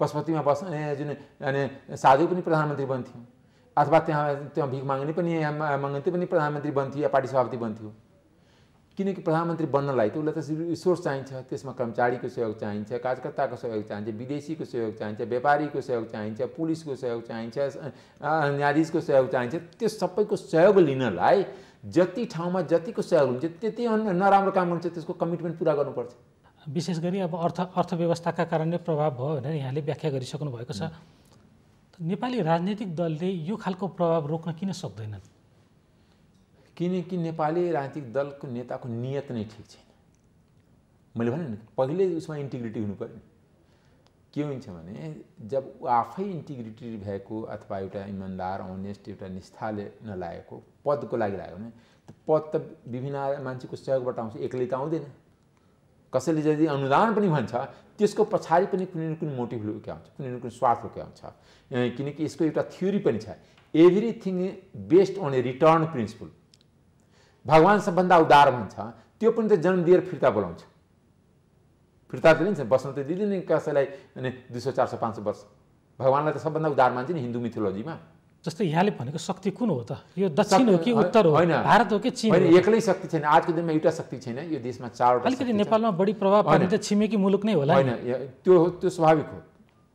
पशुपतिमा बस्ने जुन अनि साधु पनि प्रधानमन्त्री बन्थ्यो अथवा त्यहाँ त्यहाँ भिख माग्ने पनि मगन्ती पनि प्रधानमन्त्री बन्थ्यो या पार्टी सभापति बन्थ्यो किनकि प्रधानमन्त्री बन्नलाई त उसलाई त रिसोर्स चाहिन्छ त्यसमा कर्मचारीको सहयोग चाहिन्छ कार्यकर्ताको सहयोग चाहिन्छ विदेशीको सहयोग चाहिन्छ व्यापारीको सहयोग चाहिन्छ पुलिसको सहयोग चाहिन्छ न्यायाधीशको सहयोग चाहिन्छ त्यो सबैको सहयोग लिनलाई जति ठाउँमा जतिको सहयोग हुन्छ त्यति नराम्रो काम हुन्छ त्यसको कमिटमेन्ट पुरा गर्नुपर्छ विशेष गरी अब अर्थ अर्थव्यवस्थाका कारणले प्रभाव भयो भनेर यहाँले व्याख्या गरिसक्नु भएको छ नेपाली राजनीतिक दलले यो खालको प्रभाव रोक्न किन सक्दैनन् किनकि नेपाली राजनीतिक दलको नेताको नियत नै ठिक छैन मैले भने पहिले उसमा इन्टिग्रिटी हुनु पऱ्यो के हुन्छ भने जब आफै इन्टिग्रिटी भएको अथवा एउटा इमान्दार अनेस्ट एउटा निष्ठाले नलागेको पदको लागि लाग्यो भने पद त विभिन्न मान्छेको सहयोगबाट आउँछ एक्लै त आउँदैन कसैले यदि अनुदान पनि भन्छ त्यसको पछाडि पनि कुनै न कुनै मोटिभ लुकेको आउँछ कुनै न कुनै स्वार्थ लुकेको हुन्छ किनकि यसको एउटा थ्योरी पनि छ everything based on a return principle भगवान् सबभन्दा उदार भन्छ त्यो पनि त जन्म दिएर फिर्ता बोलाउँछ फिर्ता त लिन्छ बस्न त दिँदैन कसैलाई दुई सौ चार सौ पाँच सौ वर्ष भगवान्लाई त सबभन्दा उदार मान्छ नि हिन्दू मिथोलोजीमा जस्तो यहाँले भनेको शक्ति कुन हो त यो दक्षिण हो कि उत्तर हो भारत हो कि चिन एक्लै शक्ति छैन आजको दिनमा एउटा शक्ति छैन यो देशमा चारवटा अलिकति नेपालमा बढी प्रभाव पार्ने त छिमेकी मुलुक नै होला होइन त्यो त्यो स्वाभाविक हो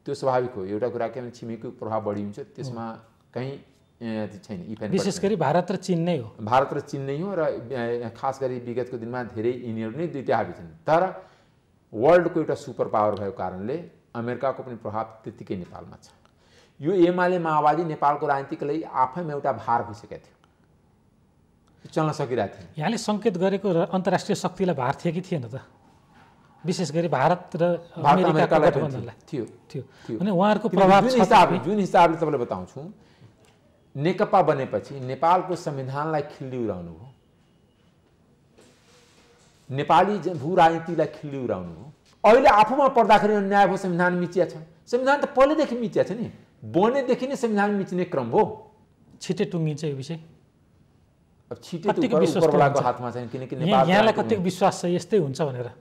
त्यो स्वाभाविक हो एउटा कुरा के भने छिमेकीको प्रभाव बढी हुन्छ त्यसमा कहीँ छैन विशेष गरी भारत र चिन नै हो भारत र चिन नै हो र खास गरी विगतको दिनमा धेरै यिनीहरू नै दुईवटा हाबी छन् तर वर्ल्डको एउटा सुपर पावर भएको कारणले अमेरिकाको पनि प्रभाव त्यत्तिकै नेपालमा छ यो एमाले माओवादी नेपालको राजनीतिको लागि आफैमा एउटा भार भइसकेको थियो चल्न सकिरहेको थियो यहाँले सङ्केत गरेको र अन्तर्राष्ट्रिय शक्तिलाई भार थियो कि थिएन त विशेष गरी भारत र थियो थियो अनि उहाँहरूको प्रभाव हिसाबले जुन हिसाबले तपाईँलाई बताउँछु नेकपा बनेपछि नेपालको संविधानलाई खिल्ली उडाउनु हो नेपाली भू राजनीतिलाई खिल्ली उडाउनु हो अहिले आफूमा पर्दाखेरि अन्याय भयो संविधान मिचिया छ संविधान त पहिलेदेखि मिचिया छ नि बनेदेखि नै संविधान मिच्ने क्रम हो छिटे टुङ्गिन्छ यो विषय हातमा छैन किनकि यहाँलाई कतिको विश्वास छ यस्तै हुन्छ भनेर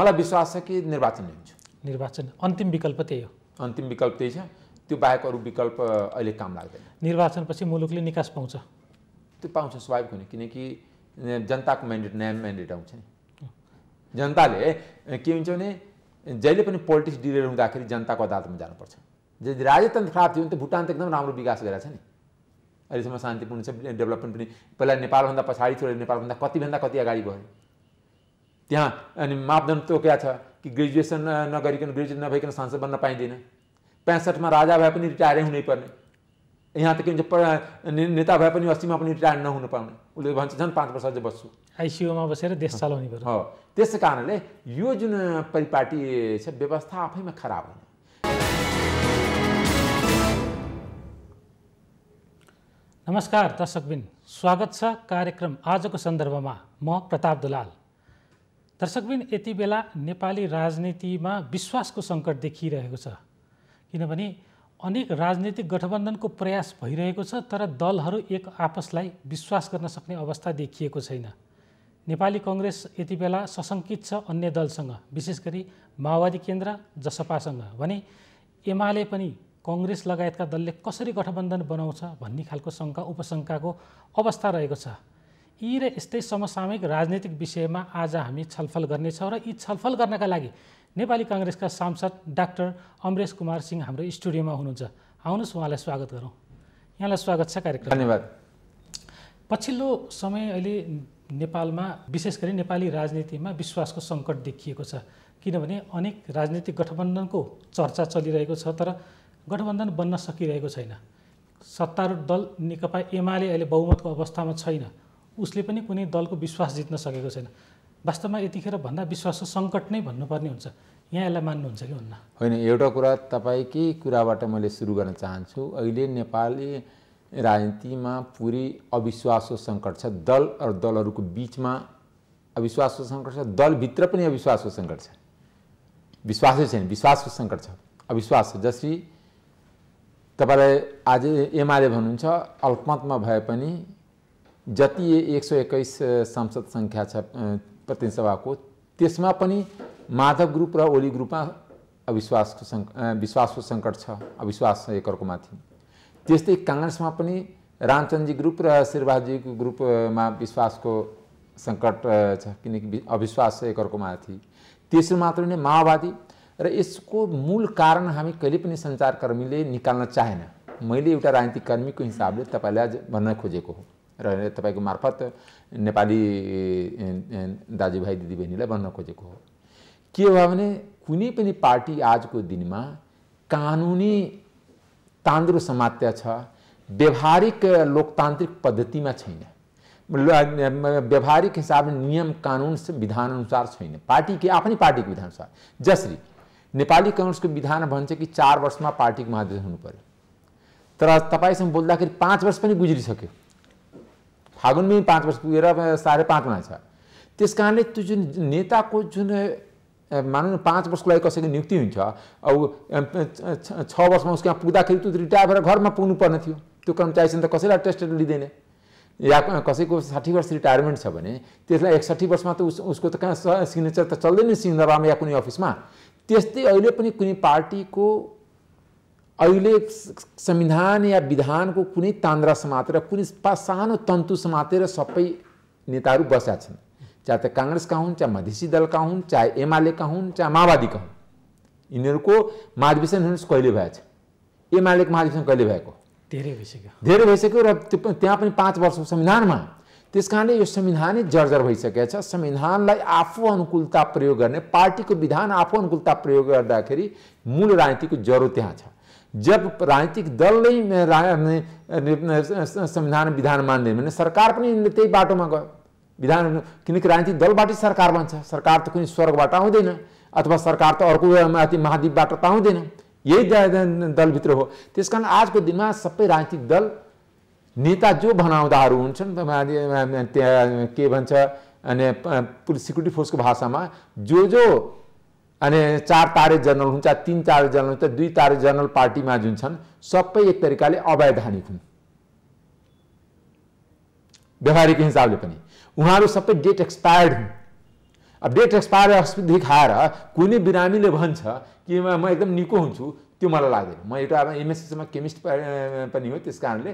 मलाई विश्वास छ कि निर्वाचन हुन्छ निर्वाचन अन्तिम विकल्प त्यही हो अन्तिम विकल्प त्यही छ त्यो बाहेक अरू विकल्प अहिले काम लाग्दैन निर्वाचनपछि मुलुकले निकास पाउँछ त्यो पाउँछ स्वाभाविक हुने किनकि जनताको म्यान्डेट नयाँ म्यान्डेट आउँछ नि जनताले के हुन्छ भने जहिले पनि पोलिटिक्स डिलेर हुँदाखेरि जनताको अदालतमा जानुपर्छ यदि राजतन्त्र खराब थियो भने त भुटान त एकदम राम्रो विकास गरेको छ नि अहिलेसम्म शान्तिपूर्ण छ डेभलपमेन्ट पनि पहिला नेपालभन्दा पछाडि थियो नेपालभन्दा कतिभन्दा कति अगाडि भयो त्यहाँ अनि मापदण्ड तोक्या छ कि ग्रेजुएसन नगरिकन ग्रेजुएट नभइकन सांसद बन्न पाइँदैन पैँसठमा राजा भए पनि रिटायरै हुनै पर्ने यहाँ त के भन्छ नेता भए पनि अस्तिमा पनि रिटायर नहुनु पाउने उसले भन्छ झन् पाँच वर्ष चाहिँ बस्छु आइसियुमा बसेर देश चलाउने हो त्यस कारणले यो जुन परिपाटी छ व्यवस्था आफैमा खराब हुने नमस्कार दर्शकबिन स्वागत छ कार्यक्रम आजको सन्दर्भमा म प्रताप दुलाल दर्शकबिन यति बेला नेपाली राजनीतिमा विश्वासको सङ्कट देखिरहेको छ किनभने अनेक राजनीतिक गठबन्धनको प्रयास भइरहेको छ तर दलहरू एक आपसलाई विश्वास गर्न सक्ने अवस्था देखिएको छैन नेपाली कङ्ग्रेस यति बेला सशङ्कित छ अन्य दलसँग विशेष गरी माओवादी केन्द्र जसपासँग भने एमाले पनि कङ्ग्रेस लगायतका दलले कसरी गठबन्धन बनाउँछ भन्ने खालको शङ्का उपशङ्काको अवस्था रहेको छ यी र यस्तै समसामयिक राजनीतिक विषयमा आज हामी छलफल गर्नेछौँ र यी छलफल गर्नका लागि नेपाली काङ्ग्रेसका सांसद डाक्टर अमरेश कुमार सिंह हाम्रो स्टुडियोमा हुनुहुन्छ आउनुहोस् उहाँलाई स्वागत गरौँ यहाँलाई स्वागत छ कार्यक्रम धन्यवाद पछिल्लो समय अहिले नेपालमा विशेष गरी नेपाली राजनीतिमा विश्वासको सङ्कट देखिएको छ किनभने अनेक राजनीतिक गठबन्धनको चर्चा चलिरहेको छ तर गठबन्धन बन्न सकिरहेको छैन सत्तारूढ दल नेकपा एमाले अहिले बहुमतको अवस्थामा छैन उसले पनि कुनै दलको विश्वास जित्न सकेको छैन वास्तवमा यतिखेर भन्दा विश्वासको सङ्कट नै भन्नुपर्ने हुन्छ यहाँ यसलाई मान्नुहुन्छ कि हुन्न होइन एउटा कुरा तपाईँकै कुराबाट मैले सुरु गर्न चाहन्छु अहिले नेपाली राजनीतिमा पुरै अविश्वासको सङ्कट छ दल र दलहरूको बिचमा अविश्वासको सङ्कट छ दलभित्र पनि अविश्वासको सङ्कट छ विश्वासै छैन विश्वासको सङ्कट छ अविश्वास जसरी तपाईँलाई आज एमाले भन्नुहुन्छ अल्पमतमा भए पनि जति एक सय एक्काइस सांसद सङ्ख्या छ प्रतिनिधिसभाको त्यसमा पनि माधव ग्रुप र ओली ग्रुपमा अविश्वासको सङ्क विश्वासको सङ्कट छ अविश्वास एकअर्कोमाथि त्यस्तै काङ्ग्रेसमा पनि रामचन्द्रजी ग्रुप र शेरबहादुरजीको ग्रुपमा विश्वासको सङ्कट छ किनकि अविश्वास एकअर्कोमाथि तेस्रो मात्र नै माओवादी र यसको मूल कारण हमें कहीं संचारकर्मी ने निकाल्न चाहेन एटा राजनीतिक कर्मी हिसाबले हिसाब आज भन्न खोजे हो र तपाईँको मार्फत नेपाली दीदी बहनी भन्न खोजे हो के को दिन में कानूनी तांद्रो आजको दिनमा लोकतांत्रिक पद्धति में छेन व्यवहारिक लोकतान्त्रिक पद्धतिमा कानून विधान अनुसार छेन पार्टी के अपनी पार्टी के विधान अनुसार जसरी नेपाली कङ्ग्रेसको विधान भन्छ कि चार वर्षमा पार्टीको महाधिवेशन हुनु पऱ्यो तर तपाईँसँग बोल्दाखेरि पाँच वर्ष पनि गुज्रिसक्यो फागुनमै पाँच वर्ष पुगेर साढे पाँचमा छ त्यस कारणले त्यो जुन नेताको जुन मानौँ पाँच वर्षको लागि कसैको नियुक्ति हुन्छ अब छ वर्षमा उसको यहाँ पुग्दाखेरि त्यो रिटायर भएर घरमा पुग्नु पर्ने थियो त्यो कर्मचारीसँग त कसैलाई टेस्ट लिँदैन या कसैको साठी वर्ष रिटायरमेन्ट छ भने त्यसलाई एकसाठी वर्षमा त उस उसको त कहाँ सिग्नेचर त चल्दैन सिंहदरबारमा या कुनै अफिसमा त्यस्तै अहिले पनि कुनै पार्टीको अहिले संविधान या विधानको कुनै तान्द्रा समातेर कुनै सानो तन्तु समातेर सबै नेताहरू बसेका छन् चाहे त काङ्ग्रेसका हुन् चाहे मधेसी दलका हुन् चाहे एमालेका हुन् चाहे माओवादीका हुन् यिनीहरूको महाधिवेशन कहिले भएछ एमालेको महाधिवेशन कहिले भएको धेरै भइसक्यो धेरै भइसक्यो र त्यो त्यहाँ पनि पाँच वर्षको संविधानमा त्यस कारणले यो संविधानै जर्जर भइसकेको छ संविधानलाई आफू अनुकूलता प्रयोग गर्ने पार्टीको विधान आफू अनुकूलता प्रयोग गर्दाखेरि मूल राजनीतिको ज्वरो त्यहाँ छ जब राजनीतिक दल दलले संविधान विधान मान्दैन भने सरकार पनि त्यही बाटोमा गयो विधान किनकि राजनीतिक दलबाटै सरकार बन्छ सरकार त कुनै स्वर्गबाट आउँदैन अथवा सरकार त अर्को महाद्वीपबाट त आउँदैन यही दलभित्र हो त्यस कारण आजको दिनमा सबै राजनीतिक दल नेता जो भनाउँदाहरू हुन्छन् त्यहाँ के भन्छ अनि सिक्युरिटी फोर्सको भाषामा जो जो अनि चार तारे जनरल हुन्छ तिन तारे जनरल हुन्छ दुई तारे जनरल पार्टीमा जुन छन् सबै एक तरिकाले अवैधानिक हुन् व्यवहारिक हिसाबले पनि उहाँहरू सबै डेट एक्सपायर्ड हुन् अब डेट एक्सपायर औषधि खाएर कुनै बिरामीले भन्छ कि म एकदम निको हुन्छु त्यो मलाई लाग्दैन म एउटा अब एमएसएसमा केमिस्ट पनि हो त्यस कारणले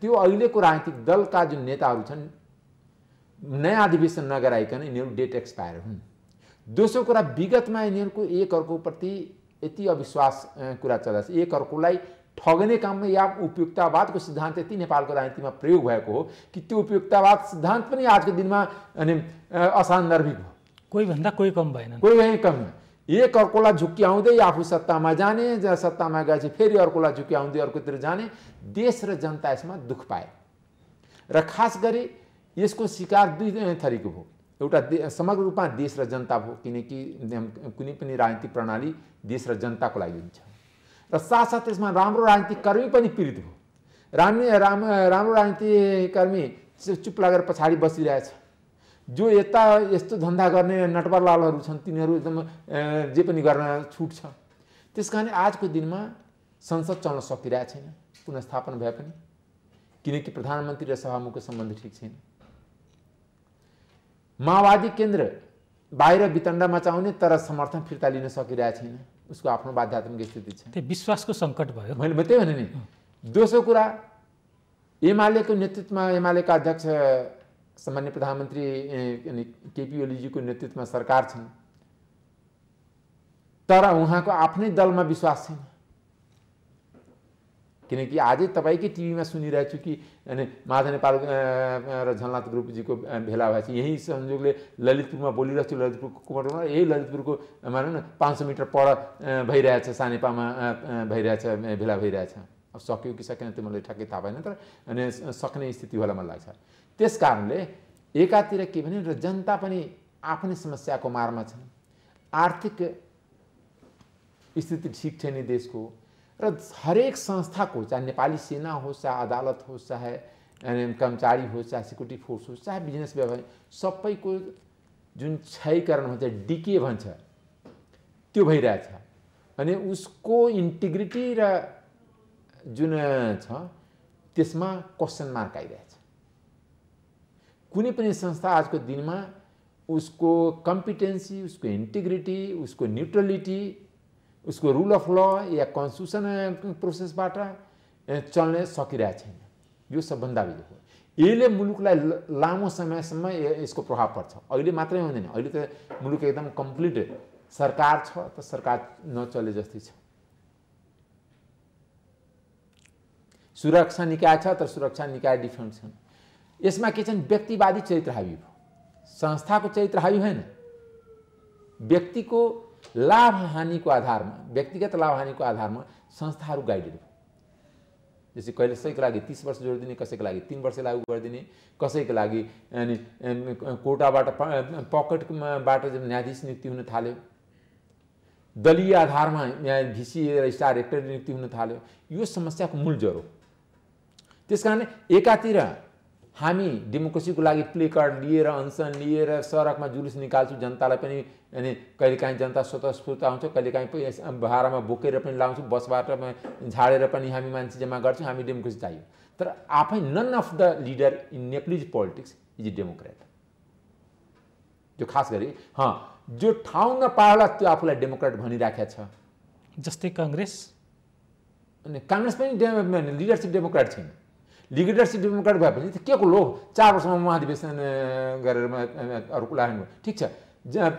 त्यो अहिलेको राजनीतिक दलका जुन नेताहरू छन् नयाँ अधिवेशन नगराइकन यिनीहरू डेट एक्सपायर हुन् दोस्रो कुरा विगतमा यिनीहरूको एक प्रति यति अविश्वास कुरा चल्दछ एक अर्कोलाई ठगने काममा या उपयुक्तवादको सिद्धान्त यति नेपालको राजनीतिमा प्रयोग भएको हो कि त्यो उपयुक्तवाद सिद्धान्त पनि आजको दिनमा अनि असान्दर्भिक हो कोही भन्दा कोही कम भएन कोही कम एक अर्कोलाई झुक्क्याउँदै आउँदै आफू सत्तामा जाने जहाँ सत्तामा गएपछि फेरि अर्कोलाई झुक्की आउँदै अर्कोतिर जाने देश र जनता यसमा दुःख पाए र खास गरी यसको शिकार दुई थरीको भयो एउटा समग्र रूपमा देश र जनता भयो किनकि कुनै पनि राजनीतिक प्रणाली देश र जनताको लागि हुन्छ र साथसाथ यसमा राम्रो राजनीतिक कर्मी पनि पीडित भयो राम्रै राम राम्रो कर्मी चुप लागेर पछाडि बसिरहेछ जो यता यस्तो धन्दा गर्ने नटवरलालहरू छन् तिनीहरू एकदम जे पनि गर्न छुट छ त्यस कारण आजको दिनमा संसद चल्न सकिरहेको छैन पुनस्थापन भए पनि किनकि प्रधानमन्त्री र सभामुखको सम्बन्ध ठिक छैन माओवादी केन्द्र बाहिर वितण्ड मचाउने तर समर्थन फिर्ता लिन सकिरहेको छैन उसको आफ्नो बाध्यात्मक स्थिति छ त्यो विश्वासको सङ्कट भयो मैले त्यही भने नि दोस्रो कुरा एमालेको नेतृत्वमा एमालेका अध्यक्ष सामान्य प्रधानमन्त्री केपी ओलीजीको नेतृत्वमा सरकार छन् तर उहाँको आफ्नै दलमा विश्वास छैन किनकि आजै तपाईँकै टिभीमा सुनिरहेछु कि अनि माधव नेपाल र झलनाथ ग्रुपजीको भेला भएपछि यही संयोगले ललितपुरमा बोलिरहेको छु ललितपुरको कुमरमा यही ललितपुरको मानौँ न पाँच सौ मिटर पर भइरहेछ सानेपामा भइरहेछ भेला भइरहेछ अब सक्यो कि सकेन त्यो मलाई ठ्याक्कै थाहा भएन तर अनि सक्ने स्थिति होला मलाई लाग्छ त्यस कारणले एकातिर के भने र जनता पनि आफ्नै समस्याको मारमा छन् आर्थिक स्थिति ठिक छैन देशको र हरेक संस्थाको चाहे नेपाली सेना होस् चाहे अदालत होस् चाहे कर्मचारी होस् चाहे सिक्युरिटी फोर्स होस् चाहे बिजनेस व्यवहार सबैको जुन क्षयकरण भन्छ डिके भन्छ त्यो भइरहेछ अनि उसको इन्टिग्रिटी र जुन छ त्यसमा क्वेसन मार्क आइरहेछ कुनै पनि संस्था आजको दिनमा उसको कम्पिटेन्सी उसको इन्टिग्रिटी उसको न्युट्रलिटी उसको रुल अफ ल या कन्स्टिट्युसन प्रोसेसबाट चल्न सकिरहेको छैन यो सबभन्दा अहिले हो यसले मुलुकलाई लामो समयसम्म यसको प्रभाव पर्छ अहिले मात्रै हुँदैन अहिले त मुलुक एकदम कम्प्लिट सरकार छ त सरकार नचले जस्तै छ सुरक्षा निकाय छ तर सुरक्षा निकाय डिफ्रेन्ट छन् यसमा के छन् व्यक्तिवादी चरित्र हावी भयो संस्थाको चरित्र हावी होइन व्यक्तिको लाभ हानिको आधारमा व्यक्तिगत लाभ हानिको आधारमा संस्थाहरू गाइडेड भयो जस्तै कसैको लागि तिस वर्ष जोडिदिने कसैको लागि तिन वर्ष लागु गरिदिने कसैको लागि अनि कोटाबाट पकेटबाट न्यायाधीश नियुक्ति हुन थाल्यो दलीय आधारमा भिसी स्टार रेक्टर नियुक्ति हुन थाल्यो यो समस्याको मूल ज्वरो त्यस कारणले एकातिर हामी डेमोक्रेसीको लागि प्लेकार्ड लिएर अनसन लिएर सडकमा जुलुस निकाल्छौँ जनतालाई पनि अनि कहिलेकाहीँ जनता स्वतस्फूर्त आउँछ कहिलेकाहीँ भाडामा बोकेर पनि लाउँछौँ बसबाट झाडेर पनि हामी मान्छे जम्मा गर्छौँ हामी डेमोक्रेसी चाहियो तर आफै none of the leader in Nepalese politics is a democrat जो खास गरी हँ जो ठाउँ नपाला त्यो आफूलाई डेमोक्रेट भनिराखेको छ जस्तै काङ्ग्रेस अनि काङ्ग्रेस पनि लिडरसिप डेमोक्रेट छैन लिगेटरसिप डेमोक्रेट भएपछि त के को लो चार वर्षमा महाधिवेशन गरेर अर्को कुरा भने ठिक छ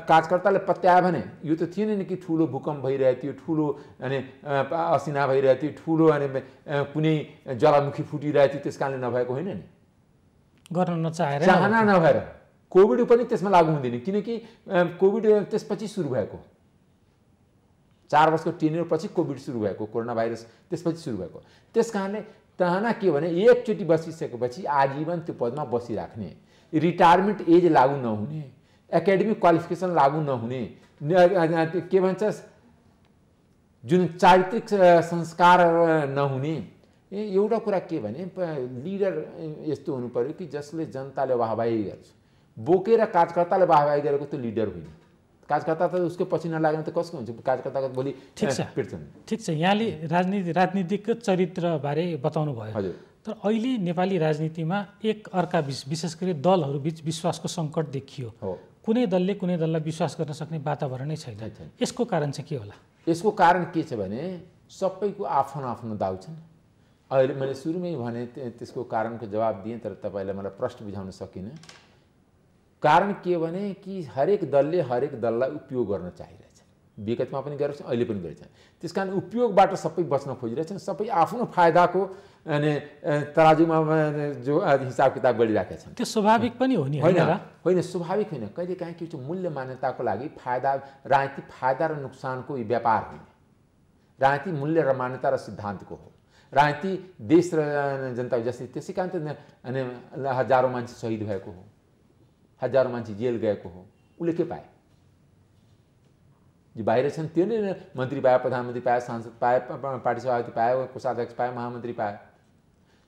काजकर्ताले पत्यायो भने यो त थिएन नि कि ठुलो भूकम्प भइरहेको थियो ठुलो अनि असिना भइरहेको थियो ठुलो अनि कुनै ज्वालामुखी फुटिरहेको थियो त्यस कारणले नभएको होइन नि गर्न नचाहेर चाहना नभएर कोभिड पनि त्यसमा लागु हुँदैन किनकि कोभिड त्यसपछि सुरु भएको चार वर्षको टेनियर पछि कोभिड सुरु भएको कोरोना भाइरस त्यसपछि सुरु भएको त्यस कारणले तहना के भने एकचोटि बसिसकेपछि आजीवन त्यो पदमा बसिराख्ने रिटायरमेन्ट एज लागु नहुने एकाडेमिक क्वालिफिकेसन लागु नहुने के भन्छ जुन चारित्रिक संस्कार नहुने एउटा कुरा के भने लिडर यस्तो हुनु पऱ्यो कि जसले जनताले वाहवाही गर्छ बोकेर कार्यकर्ताले वाहवाही गरेको त लिडर होइन कार्यकर्ता त उसको पछि नलाग्ने त कसको हुन्छ कार्यकर्ताको भोलि ठिक छ ठिक छ यहाँले राजनीति राजनीतिक चरित्रबारे बताउनु भयो हजुर तर अहिले नेपाली राजनीतिमा एक अर्का बिच विशेष गरी दलहरूबिच विश्वासको सङ्कट देखियो कुनै दलले कुनै दललाई विश्वास गर्न सक्ने वातावरणै छैन यसको कारण चाहिँ के होला यसको कारण के छ भने सबैको आफ्नो आफ्नो दाउ छ अहिले मैले सुरुमै भने त्यसको कारणको जवाब दिएँ तर तपाईँलाई मलाई प्रश्न बुझाउन सकिनँ कारण के भने कि हरेक दलले हरेक दललाई उपयोग गर्न चाहिरहेछ विगतमा पनि गरेको छ अहिले पनि गरेको छ त्यस कारण उपयोगबाट सबै बच्न खोजिरहेछन् सबै आफ्नो फाइदाको अनि तराजुमा जो हिसाब किताब गरिरहेका छन् त्यो स्वाभाविक पनि हो नि होइन होइन स्वाभाविक होइन कहिले काहीँ के मूल्य मान्यताको लागि फाइदा राजनीतिक फाइदा र नोक्सानको व्यापार होइन राजनीति मूल्य र मान्यता र सिद्धान्तको हो राजनीति देश र जनता जस्तै त्यसै कारण त हजारौँ मान्छे सहिद भएको हो हजारौँ मान्छे जेल गएको हो उसले के पाए जो बाहिर छन् त्यो नै मन्त्री पायो प्रधानमन्त्री पायो सांसद पायो पार्टी सभापति पायो कोषाध्यक्ष पायो महामन्त्री पायो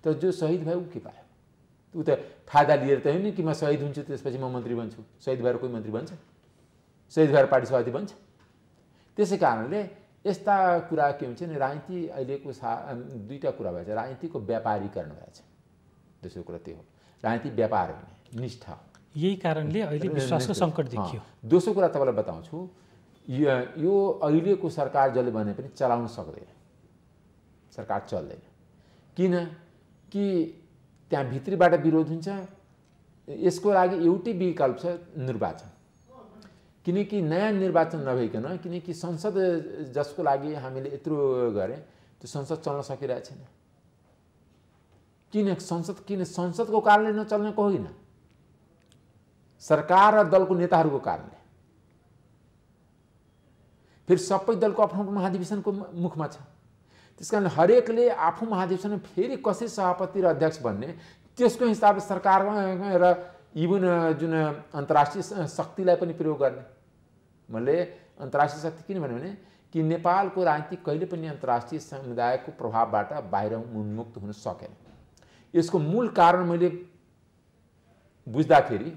तर जो सहिद भयो ऊ के पायो ऊ त फाइदा लिएर त होइन कि म सहिद हुन्छु त्यसपछि म मन्त्री बन्छु सहिद भएर कोही मन्त्री बन्छ सहिद भएर पार्टी सभापति बन्छ त्यसै कारणले यस्ता कुरा के हुन्छ भने राजनीति अहिलेको सा दुईवटा कुरा भएछ राजनीतिको व्यापारीकरण भएछ दोस्रो कुरा त्यो हो राजनीति व्यापार होइन निष्ठा हो यही कारणले अहिले विश्वासको सङ्कट देखियो दोस्रो कुरा तपाईँलाई बताउँछु यो अहिलेको सरकार जसले भने पनि चलाउन सक्दैन सरकार चल्दैन किन कि त्यहाँ भित्रीबाट विरोध हुन्छ यसको लागि एउटै विकल्प छ निर्वाचन किनकि नयाँ निर्वाचन नभइकन किनकि संसद जसको लागि हामीले यत्रो गरेँ त्यो संसद चल्न सकिरहेको छैन किन संसद किन संसदको कारणले नचल्नेको होइन सरकार र दलको नेताहरूको कारणले फेरि सबै दलको आफ्नो महाधिवेशनको मुखमा छ त्यस कारण हरेकले आफू महाधिवेशनमा फेरि कसरी सभापति र अध्यक्ष भन्ने त्यसको हिसाबले सरकार र इभन जुन अन्तर्राष्ट्रिय शक्तिलाई पनि प्रयोग गर्ने मैले अन्तर्राष्ट्रिय शक्ति किन भन्यो भने कि नेपालको राजनीति कहिले पनि अन्तर्राष्ट्रिय समुदायको प्रभावबाट बाहिर उन्मुक्त हुन सकेन यसको मूल कारण मैले बुझ्दाखेरि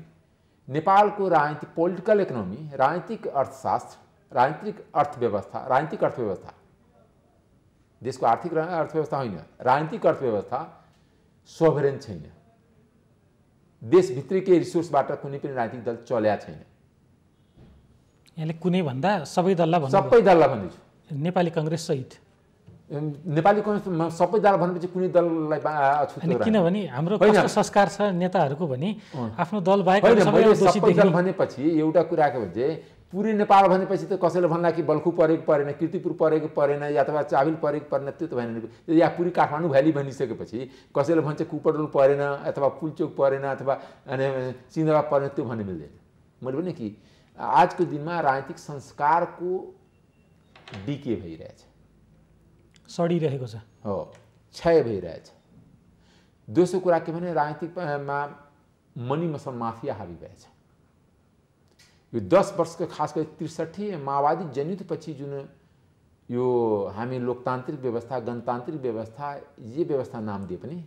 नेपालको राजनीतिक पोलिटिकल इकोनोमी राजनीतिक अर्थशास्त्र राजनीतिक अर्थव्यवस्था राजनीतिक अर्थव्यवस्था देशको आर्थिक अर्थव्यवस्था होइन राजनीतिक अर्थव्यवस्था सोभरेन छैन देशभित्रकै रिसोर्सबाट कुनै पनि राजनीतिक दल चल्या छैन यहाँले कुनै भन्दा सबै दललाई सबै दललाई भन्दैछु नेपाली कङ्ग्रेस सहित नेपाली कङ्ग्रेसमा सबै दल भनेपछि कुनै दललाई किनभने हाम्रो संस्कार छ नेताहरूको भने आफ्नो दल बाहेक भनेपछि एउटा कुराको भने पुरै नेपाल भनेपछि त कसैले भन्दा कि बल्खु परेको परेन किर्तिपुर परेको परेन या अथवा चाबिल परेको परेन त्यो त भएन या पुरै काठमाडौँ भ्याली भनिसकेपछि कसैले भन्छ कुपडोल परेन अथवा पुलचोक परेन अथवा सिन्धवा परेन त्यो भन्ने मिल्दैन मैले भने कि आजको दिनमा राजनीतिक संस्कारको डिके भइरहेछ सडिरहेको छ हो क्षय भइरहेछ दोस्रो कुरा के भने राजनीतिकमा मनी मसल माफिया हाबी भएछ यो दस वर्षको खास गरी त्रिसठी माओवादी जनितपछि जुन यो हामी लोकतान्त्रिक व्यवस्था गणतान्त्रिक व्यवस्था जे व्यवस्था नाम दिए पनि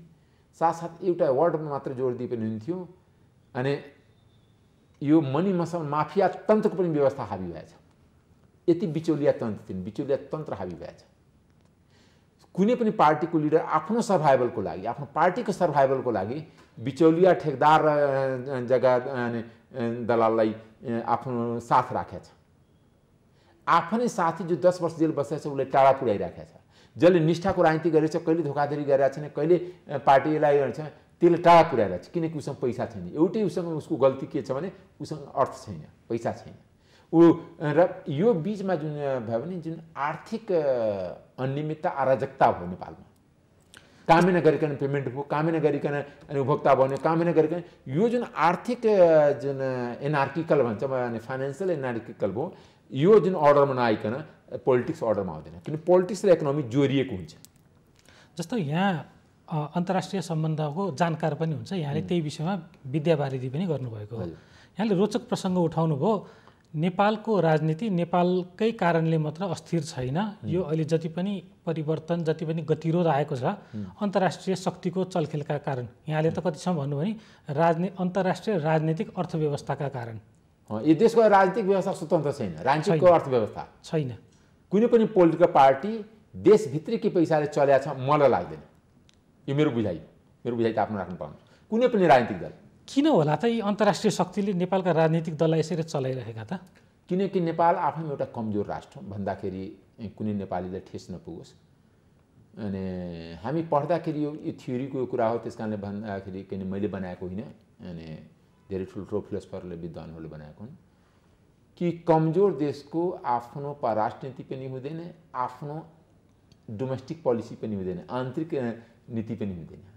साथसाथ एउटा वर्डमा मात्र जोड दिए पनि हुन्थ्यो अनि यो मनी मसल माफिया तन्त्रको पनि व्यवस्था हाबी भएछ यति बिचौलिया तन्त्र थियो बिचौलिया तन्त्र हाबी भएछ कुनै पनि पार्टीको लिडर आफ्नो सर्भाइभलको लागि आफ्नो पार्टीको सर्भाइभलको लागि बिचौलिया ठेकदार जग्गा दलाललाई आफ्नो साथ राखेछ आफ्नै साथी जो दस वर्ष जेल बसेको छ उसले टाढा पुर्याइराखेको छ जसले निष्ठाको राजनीति गरेछ कहिले धोकाधरी गरेका छैन कहिले पार्टीलाई छ त्यसले टाढा पुर्याइरहेको छ किनकि उसँग पैसा छैन एउटै उसँग उसको गल्ती के छ भने उसँग अर्थ छैन पैसा छैन ऊ र यो बिचमा जुन भयो भने जुन आर्थिक अनियमितता अराजकता भयो नेपालमा कामै नगरिकन पेमेन्ट भयो कामै नगरिकन उपभोक्ता भन्यो कामै नगरिकन यो जुन आर्थिक जुन एनआर्किकल भन्छ फाइनेन्सियल एनआर्किकल भयो यो जुन अर्डरमा नआइकन पोलिटिक्स अर्डरमा आउँदैन किन पोलिटिक्स र इकोनोमी जोडिएको हुन्छ जस्तो यहाँ अन्तर्राष्ट्रिय सम्बन्धको जानकार पनि हुन्छ यहाँले त्यही विषयमा विद्यावारिधि पनि गर्नुभएको हो यहाँले रोचक प्रसङ्ग भयो नेपालको राजनीति नेपालकै कारणले मात्र अस्थिर छैन यो अहिले जति पनि परिवर्तन जति पनि गतिरोध आएको छ अन्तर्राष्ट्रिय शक्तिको चलखेलका कारण यहाँले त कतिसम्म भन्नु भने राजनी अन्तर्राष्ट्रिय राजनीतिक अर्थव्यवस्थाका कारण यो देशको राजनीतिक व्यवस्था स्वतन्त्र छैन राजनीतिकको अर्थव्यवस्था छैन कुनै पनि पोलिटिकल पार्टी देशभित्रै के पैसाले चल्या छ मलाई लाग्दैन यो मेरो बुझाइ मेरो बुझाइ त आफ्नो राख्नु पाउनु कुनै पनि राजनीतिक दल किन होला त यी अन्तर्राष्ट्रिय शक्तिले नेपालका राजनीतिक दललाई यसरी चलाइरहेका त किनकि नेपाल आफ्नो एउटा कमजोर राष्ट्र भन्दाखेरि कुनै नेपालीलाई ठेस नपुगोस् अनि हामी पढ्दाखेरि यो यो थ्योरीको कुरा हो त्यस कारणले भन्दाखेरि किन मैले बनाएको होइन अनि धेरै ठुल्ठुलो फिलोसफरले विद्वानहरूले बनाएको हुन् कि कमजोर देशको आफ्नो राजनीति पनि हुँदैन आफ्नो डोमेस्टिक पोलिसी पनि हुँदैन आन्तरिक नीति पनि हुँदैन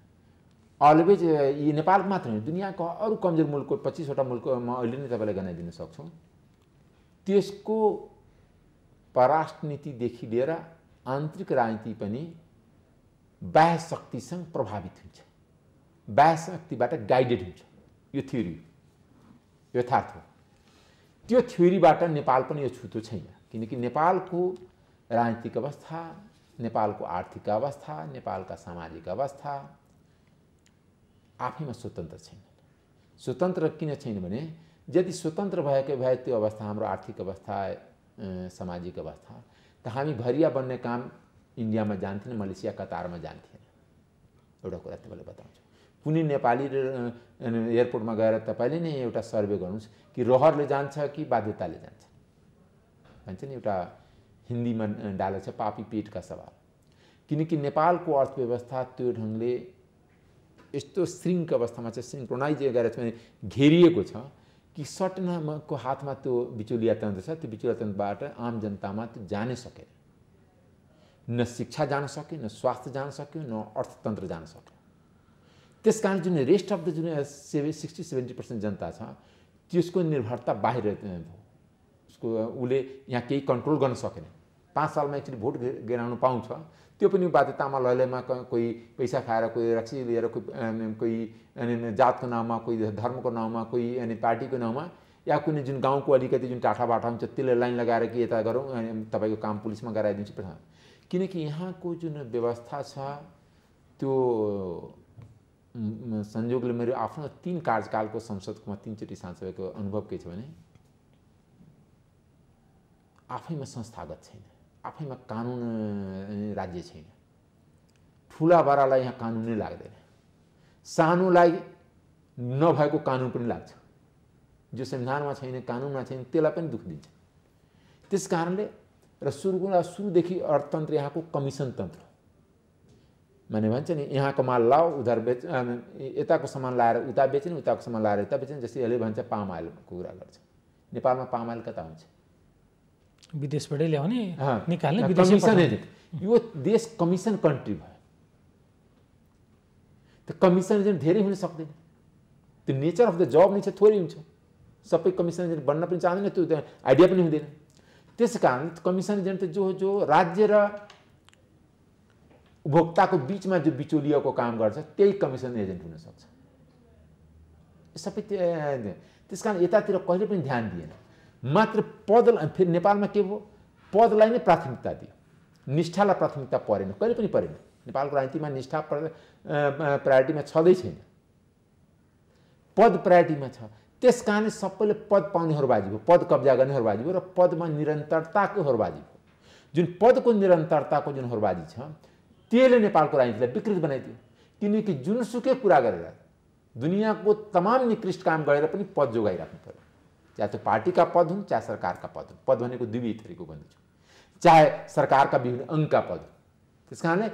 अलवेज यी नेपाल मात्र होइन दुनियाँको अरू कमजोर मुलुकको पच्चिसवटा मुलुक म अहिले नै तपाईँलाई गनाइदिन सक्छु त्यसको पराष्ट्र नीतिदेखि लिएर आन्तरिक राजनीति पनि बाह्य शक्तिसँग प्रभावित हुन्छ बाह्य शक्तिबाट गाइडेड हुन्छ यो थ्योरी यथार्थ हो त्यो थ्योरीबाट नेपाल पनि यो छुतो छैन किनकि नेपालको राजनीतिक अवस्था नेपालको आर्थिक अवस्था नेपालका सामाजिक अवस्था आफैमा स्वतन्त्र छैन स्वतन्त्र किन छैन भने यदि स्वतन्त्र भएको भए त्यो अवस्था हाम्रो आर्थिक अवस्था सामाजिक अवस्था त हामी भरिया बन्ने काम इन्डियामा जान्थेन मलेसिया कतारमा जान्थेन एउटा कुरा तपाईँलाई बताउँछु कुनै नेपाली एयरपोर्टमा गएर तपाईँले नै एउटा सर्वे गर्नुहोस् कि रहरले जान्छ कि बाध्यताले जान्छ भन्छ नि एउटा हिन्दीमा डालेको छ पापी पेटका सवाल किनकि नेपालको अर्थव्यवस्था त्यो ढङ्गले यस्तो श्रृङ्क अवस्थामा चाहिँ सिङ्क्रोनाइज गरेर चाहिँ घेरिएको छ कि सटनामाको हातमा त्यो बिचुलिया तन्त्र छ त्यो बिचुलिया तन्त्रबाट आम जनतामा त्यो जानै सकेन न शिक्षा जान सक्यो न स्वास्थ्य जान सक्यो न अर्थतन्त्र जान सक्यो त्यस कारण जुन रेस्ट अफ द जुन सेभे सिक्सटी सेभेन्टी पर्सेन्ट जनता छ त्यसको निर्भरता बाहिर उसको उसले यहाँ केही कन्ट्रोल गर्न सकेन पाँच सालमा एकचोटि भोट गिराउनु पाउँछ त्यो पनि बाध्यतामा लैलैमा कोही पैसा खाएर कोही रक्सी लिएर कोही कोही जातको नाउँमा कोही धर्मको नाउँमा कोही अनि पार्टीको नाउँमा या कुनै जुन गाउँको अलिकति जुन टाठा बाटा हुन्छ त्यसले लाइन लगाएर कि यता गरौँ अनि तपाईँको काम पुलिसमा गराइदिन्छु किनकि यहाँको जुन व्यवस्था छ त्यो संयोगले मेरो आफ्नो तिन कार्यकालको संसदकोमा तिनचोटि सांसदको अनुभव के छ भने आफैमा संस्थागत छैन आफैमा कानुन राज्य छैन ठुला बडालाई यहाँ कानुन नै लाग्दैन सानोलाई नभएको कानुन पनि लाग्छ जो संविधानमा छैन कानुनमा छैन त्यसलाई पनि दुःख दिन्छ त्यस कारणले र सुरु सुरुदेखि अर्थतन्त्र यहाँको कमिसन तन्त्र माने भन्छ नि यहाँको माल लाओ उधार बेच यताको सामान लाएर उता बेच्ने उताको सामान लाएर यता बेच्ने जस्तै यसले भन्छ पाम आइलको कुरा गर्छ नेपालमा पाम आइल कता हुन्छ विदेशबाटै ल्याउने निकाल्ने यो देश कमिसन कन्ट्री भयो त्यो कमिसन एजेन्ट धेरै हुन सक्दैन त्यो नेचर अफ द जब नै छ थोरै हुन्छ सबै कमिसन एजेन्ट बन्न पनि चाहँदैन त्यो आइडिया पनि हुँदैन त्यस कारण कमिसन एजेन्ट जो जो राज्य र उपभोक्ताको बिचमा जो बिचौलियाको काम गर्छ त्यही कमिसन एजेन्ट हुनसक्छ सबै त्यस कारण यतातिर कहिले पनि ध्यान दिएन मात्र पद फेरि नेपालमा के भयो पदलाई नै प्राथमिकता दियो निष्ठालाई प्राथमिकता परेन कहिले पनि परेन नेपालको राजनीतिमा निष्ठा प्रायोरिटीमा छँदै छैन पद प्रायोरिटीमा छ त्यस कारणले सबैले पद पाउनेहरू बाजी भयो पद कब्जा गर्नेहरू बाजी भयो र पदमा निरन्तरताको हरबाजी भयो जुन पदको निरन्तरताको जुन होरबाजी छ त्यसले नेपालको राजनीतिलाई विकृत बनाइदियो किनकि जुनसुकै कुरा गरेर दुनियाँको तमाम निकृष्ट काम गरेर पनि पद जोगाइराख्नु पऱ्यो चाहे त्यो पार्टीका पद हुन् चाहे सरकारका पद हुन् पद भनेको दुवै थरीको भन्छु चाहे सरकारका विभिन्न अङ्गका पद हुन् त्यस कारणले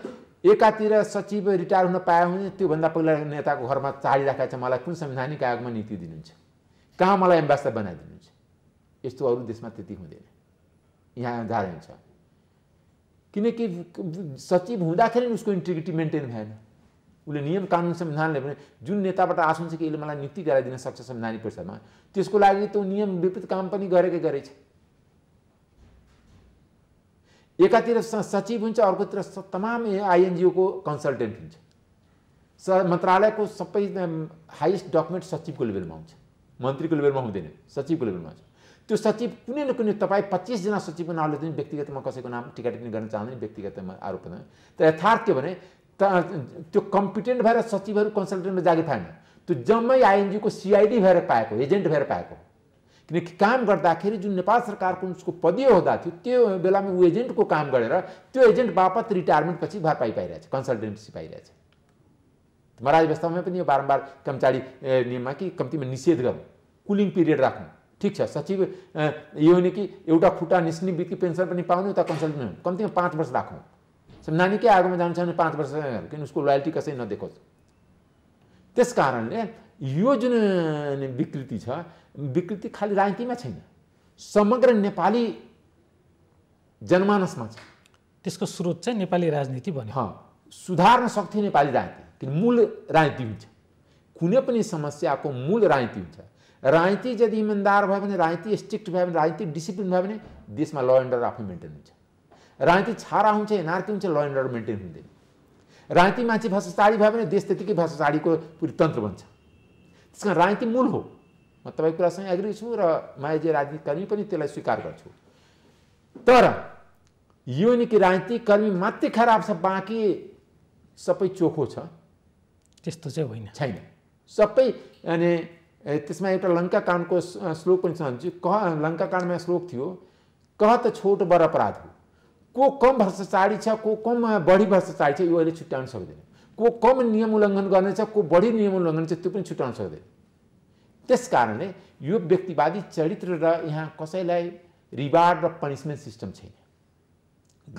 एकातिर सचिव रिटायर हुन पायो भने त्योभन्दा पहिला नेताको घरमा चाडिराखेको छ मलाई कुन संवैधानिक आयोगमा नीति दिनुहुन्छ कहाँ मलाई एम्बेसडर बनाइदिनुहुन्छ यस्तो अरू देशमा त्यति हुँदैन यहाँ उदाहरण छ किनकि सचिव हुँदाखेरि उसको इन्टिग्रिटी मेन्टेन भएन उसले नियम कानुन संविधानले पनि जुन नेताबाट आशा हुन्छ कि यसले मलाई नियुक्ति गराइदिन सक्छ संविधानिक परिषदमा त्यसको लागि त्यो नियम विपरीत काम पनि गरेकै गरेछ एकातिर सचिव हुन्छ अर्कोतिर तमाम आइएनजिओको कन्सल्टेन्ट हुन्छ स मन्त्रालयको सबै हाइएस्ट डकुमेन्ट सचिवको लेभलमा हुन्छ मन्त्रीको लेभलमा हुँदैन सचिवको लेभलमा हुन्छ त्यो सचिव कुनै न कुनै तपाईँ पच्चिसजना सचिवको नाउँले पनि व्यक्तिगतमा कसैको नाम टिकाटिप्पणी गर्न चाहँदैन व्यक्तिगतमा आरोप हुँदैन तर यथार्थ के भने त्यो कम्पिटेन्ट भएर सचिवहरू कन्सल्टेन्टमा जागिर पाएन त्यो जम्मै आइएनजीको सिआइडी भएर पाएको एजेन्ट भएर पाएको किनकि काम गर्दाखेरि जुन नेपाल सरकारको उसको पदीय हुँदा थियो त्यो बेलामा ऊ एजेन्टको काम गरेर त्यो एजेन्ट बापत रिटायरमेन्टपछि भर पाइ पाइरहेछ कन्सल्टेन्सी पाइरहेछ महाराज व्यवस्थामा पनि यो बारम्बार कर्मचारी नियममा कि कम्तीमा निषेध गरौँ कुलिङ पिरियड राख्नु ठिक छ सचिव यो होइन कि एउटा खुट्टा निस्किने बित्तिकै पेन्सन पनि पाउनु त कन्सल्टेन्ट कम्तीमा पाँच वर्ष राखौँ संविधानिकै आगोमा जान्छ भने पाँच वर्ष किन उसको लोयल्टी कसै नदेखोस् त्यस कारणले यो जुन विकृति छ विकृति खालि राजनीतिमा छैन समग्र नेपाली जनमानसमा छ त्यसको स्रोत चाहिँ नेपाली राजनीति भन्यो हँ सुधार्न सक्थ्यो नेपाली राजनीति किन मूल राजनीति हुन्छ कुनै पनि समस्याको मूल राजनीति हुन्छ राजनीति यदि इमान्दार भयो भने राजनीति स्ट्रिक्ट भयो भने राजनीति डिसिप्लिन भयो भने देशमा ल एन्ड आफै मेन्टेन हुन्छ राजनीति छारा हुन्छ एनआरकी हुन्छ ल एन्ड अर्डर मेन्टेन हुँदैन राजनीति मान्छे भ्रष्टाचारी भयो भने देश त्यतिकै भ्रष्टाचारीको तन्त्र बन्छ त्यस कारण राजनीति मूल हो म तपाईँको कुरासँग एग्री छु र म एज ए राजनीतिकर्मी पनि त्यसलाई स्वीकार गर्छु तर यो नि कि राजनीति कर्मी मात्रै खराब छ बाँकी सबै चोखो छ त्यस्तो चाहिँ होइन छैन सबै अनि त्यसमा एउटा लङ्का काण्डको श्लोक पनि सम्झन्छु कह लङ्का काण्डमा श्लोक थियो कह त छोट बर अपराध हो को कम भ्रष्टाचारी छ को कम बढी भ्रष्टाचारी छ यो अहिले छुट्याउन सक्दैन को कम नियम उल्लङ्घन गर्नेछ को बढी नियम उल्लङ्घन छ त्यो पनि छुट्याउन सक्दैन त्यस कारणले यो व्यक्तिवादी चरित्र र यहाँ कसैलाई रिवार्ड र पनिसमेन्ट सिस्टम छैन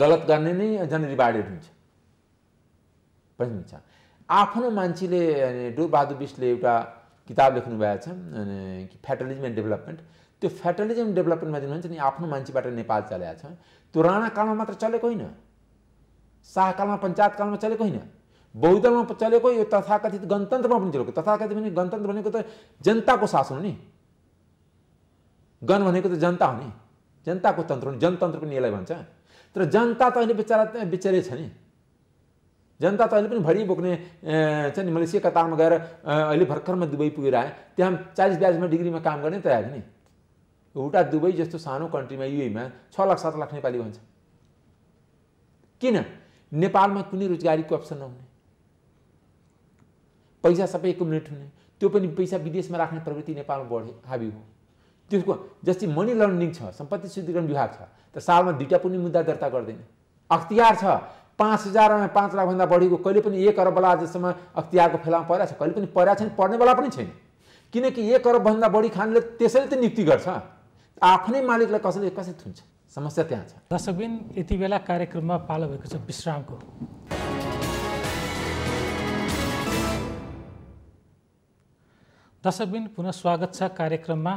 गलत गर्ने नै झन् रिवार्डेड हुन्छ पनि हुन्छ आफ्नो मान्छेले डोबहादुर विष्टले एउटा किताब लेख्नुभएको छ फ्याटलिजम एन्ड डेभलपमेन्ट त्यो फेटलिजम डेभलपमेन्टमा दिनुहुन्छ नि आफ्नो मान्छेबाट नेपाल चलाएको छ त्यो राणा कालमा मात्र चलेको होइन शाहकालमा पञ्चायतकालमा चलेको होइन बहुदलमा चलेको यो तथाकथित गणतन्त्रमा पनि चलेको तथाकथित भने गणतन्त्र भनेको त जनताको शासन हो नि गण भनेको त जनता हो नि जनताको तन्त्र हो नि जनतन्त्र पनि यसलाई भन्छ तर जनता त अहिले बिचरा बिचारे छ नि जनता त अहिले पनि भरि बोक्ने छ नि मलेसिया कतारमा गएर अहिले भर्खरमा दुबई पुगेर आएँ त्यहाँ चालिस बयालिसमा डिग्रीमा काम गर्ने तयार नि एउटा दुबई जस्तो सानो कन्ट्रीमा युएमा छ लाख सात लाख नेपाली भन्छ किन नेपालमा कुनै रोजगारीको अप्सन नहुने पैसा सबै एकुमिनेट हुने त्यो पनि पैसा विदेशमा राख्ने प्रवृत्ति नेपालमा बढे हाबी हो त्यसको जस्तै मनी लन्डरिङ छ सम्पत्ति शुद्धिकरण विभाग छ त सालमा दुईवटा पनि मुद्दा दर्ता गर्दैन अख्तियार छ पाँच हजारमा पाँच लाखभन्दा बढीको कहिले पनि एक अरबवाला आजसम्म अख्तियारको फेलामा परेको छ कहिले पनि परेको छैन पढ्नेवाला पनि छैन किनकि एक अरबभन्दा बढी खानले त्यसैले त नियुक्ति गर्छ आफ्नै मालिकलाई कसरी कसरी थुन्छ समस्या त्यहाँ छ दर्शकबिन यति बेला कार्यक्रममा पालो भएको छ विश्रामको दर्शकबिन पुनः स्वागत छ कार्यक्रममा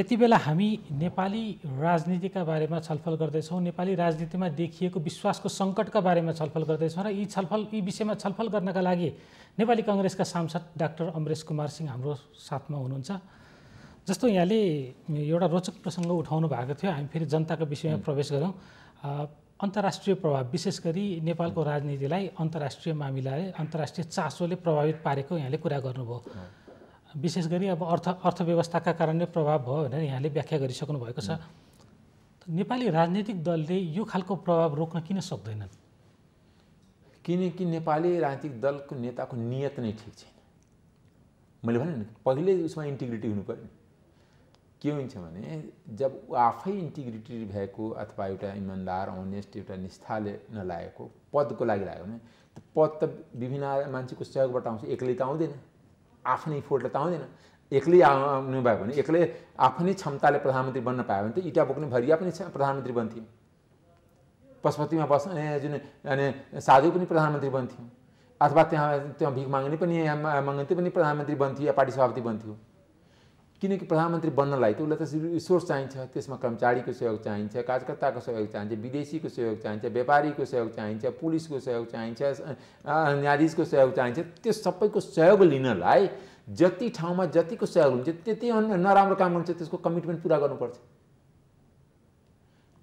यति बेला हामी नेपाली राजनीतिका बारेमा छलफल गर्दैछौँ नेपाली राजनीतिमा देखिएको विश्वासको सङ्कटका बारेमा छलफल गर्दैछौँ र यी छलफल यी विषयमा छलफल गर्नका लागि नेपाली कङ्ग्रेसका सांसद डाक्टर अमरेश कुमार सिंह हाम्रो साथमा हुनुहुन्छ जस्तो यहाँले एउटा रोचक प्रसङ्ग उठाउनु भएको थियो हामी फेरि जनताको विषयमा प्रवेश गरौँ अन्तर्राष्ट्रिय प्रभाव विशेष गरी नेपालको राजनीतिलाई अन्तर्राष्ट्रिय मामिलाले अन्तर्राष्ट्रिय चासोले प्रभावित पारेको यहाँले कुरा गर्नुभयो विशेष गरी अब अर्थ अर्थव्यवस्थाका कारणले प्रभाव भयो भनेर यहाँले व्याख्या गरिसक्नु भएको छ नेपाली राजनीतिक दलले यो खालको प्रभाव रोक्न किन सक्दैनन् किनकि नेपाली राजनीतिक दलको नेताको नियत नै ठिक छैन मैले भने नि पहिले उसमा इन्टिग्रिटी हुनु पर्यो के हुन्छ भने जब आफै इन्टिग्रिटी भएको अथवा एउटा इमान्दार अनेस्ट एउटा निष्ठाले नलागेको पदको लागि लाग्यो भने त पद त विभिन्न मान्छेको सहयोगबाट आउँछ एक्लै त आउँदैन आफ्नै फोर्टले त आउँदैन एक्लै आउनु भयो भने एक्लै आफ्नै क्षमताले प्रधानमन्त्री बन्न पायो भने त इटा बोक्ने भरिया पनि प्रधानमन्त्री बन्थ्यो पशुपतिमा बस्ने जुन अनि साधु पनि प्रधानमन्त्री बन्थ्यो अथवा त्यहाँ त्यहाँ भिख माग्ने पनि माग्ने पनि प्रधानमन्त्री बन्थ्यो या पार्टी सभापति बन्थ्यो किनकि प्रधानमन्त्री बन्नलाई त उसलाई त रिसोर्स चाहिन्छ त्यसमा कर्मचारीको सहयोग चाहिन्छ कार्यकर्ताको सहयोग चाहिन्छ विदेशीको सहयोग चाहिन्छ व्यापारीको सहयोग चाहिन्छ पुलिसको सहयोग चाहिन्छ न्यायाधीशको सहयोग चाहिन्छ त्यो सबैको सहयोग लिनलाई जति ठाउँमा जतिको सहयोग हुन्छ त्यति नराम्रो काम हुन्छ त्यसको कमिटमेन्ट पुरा गर्नुपर्छ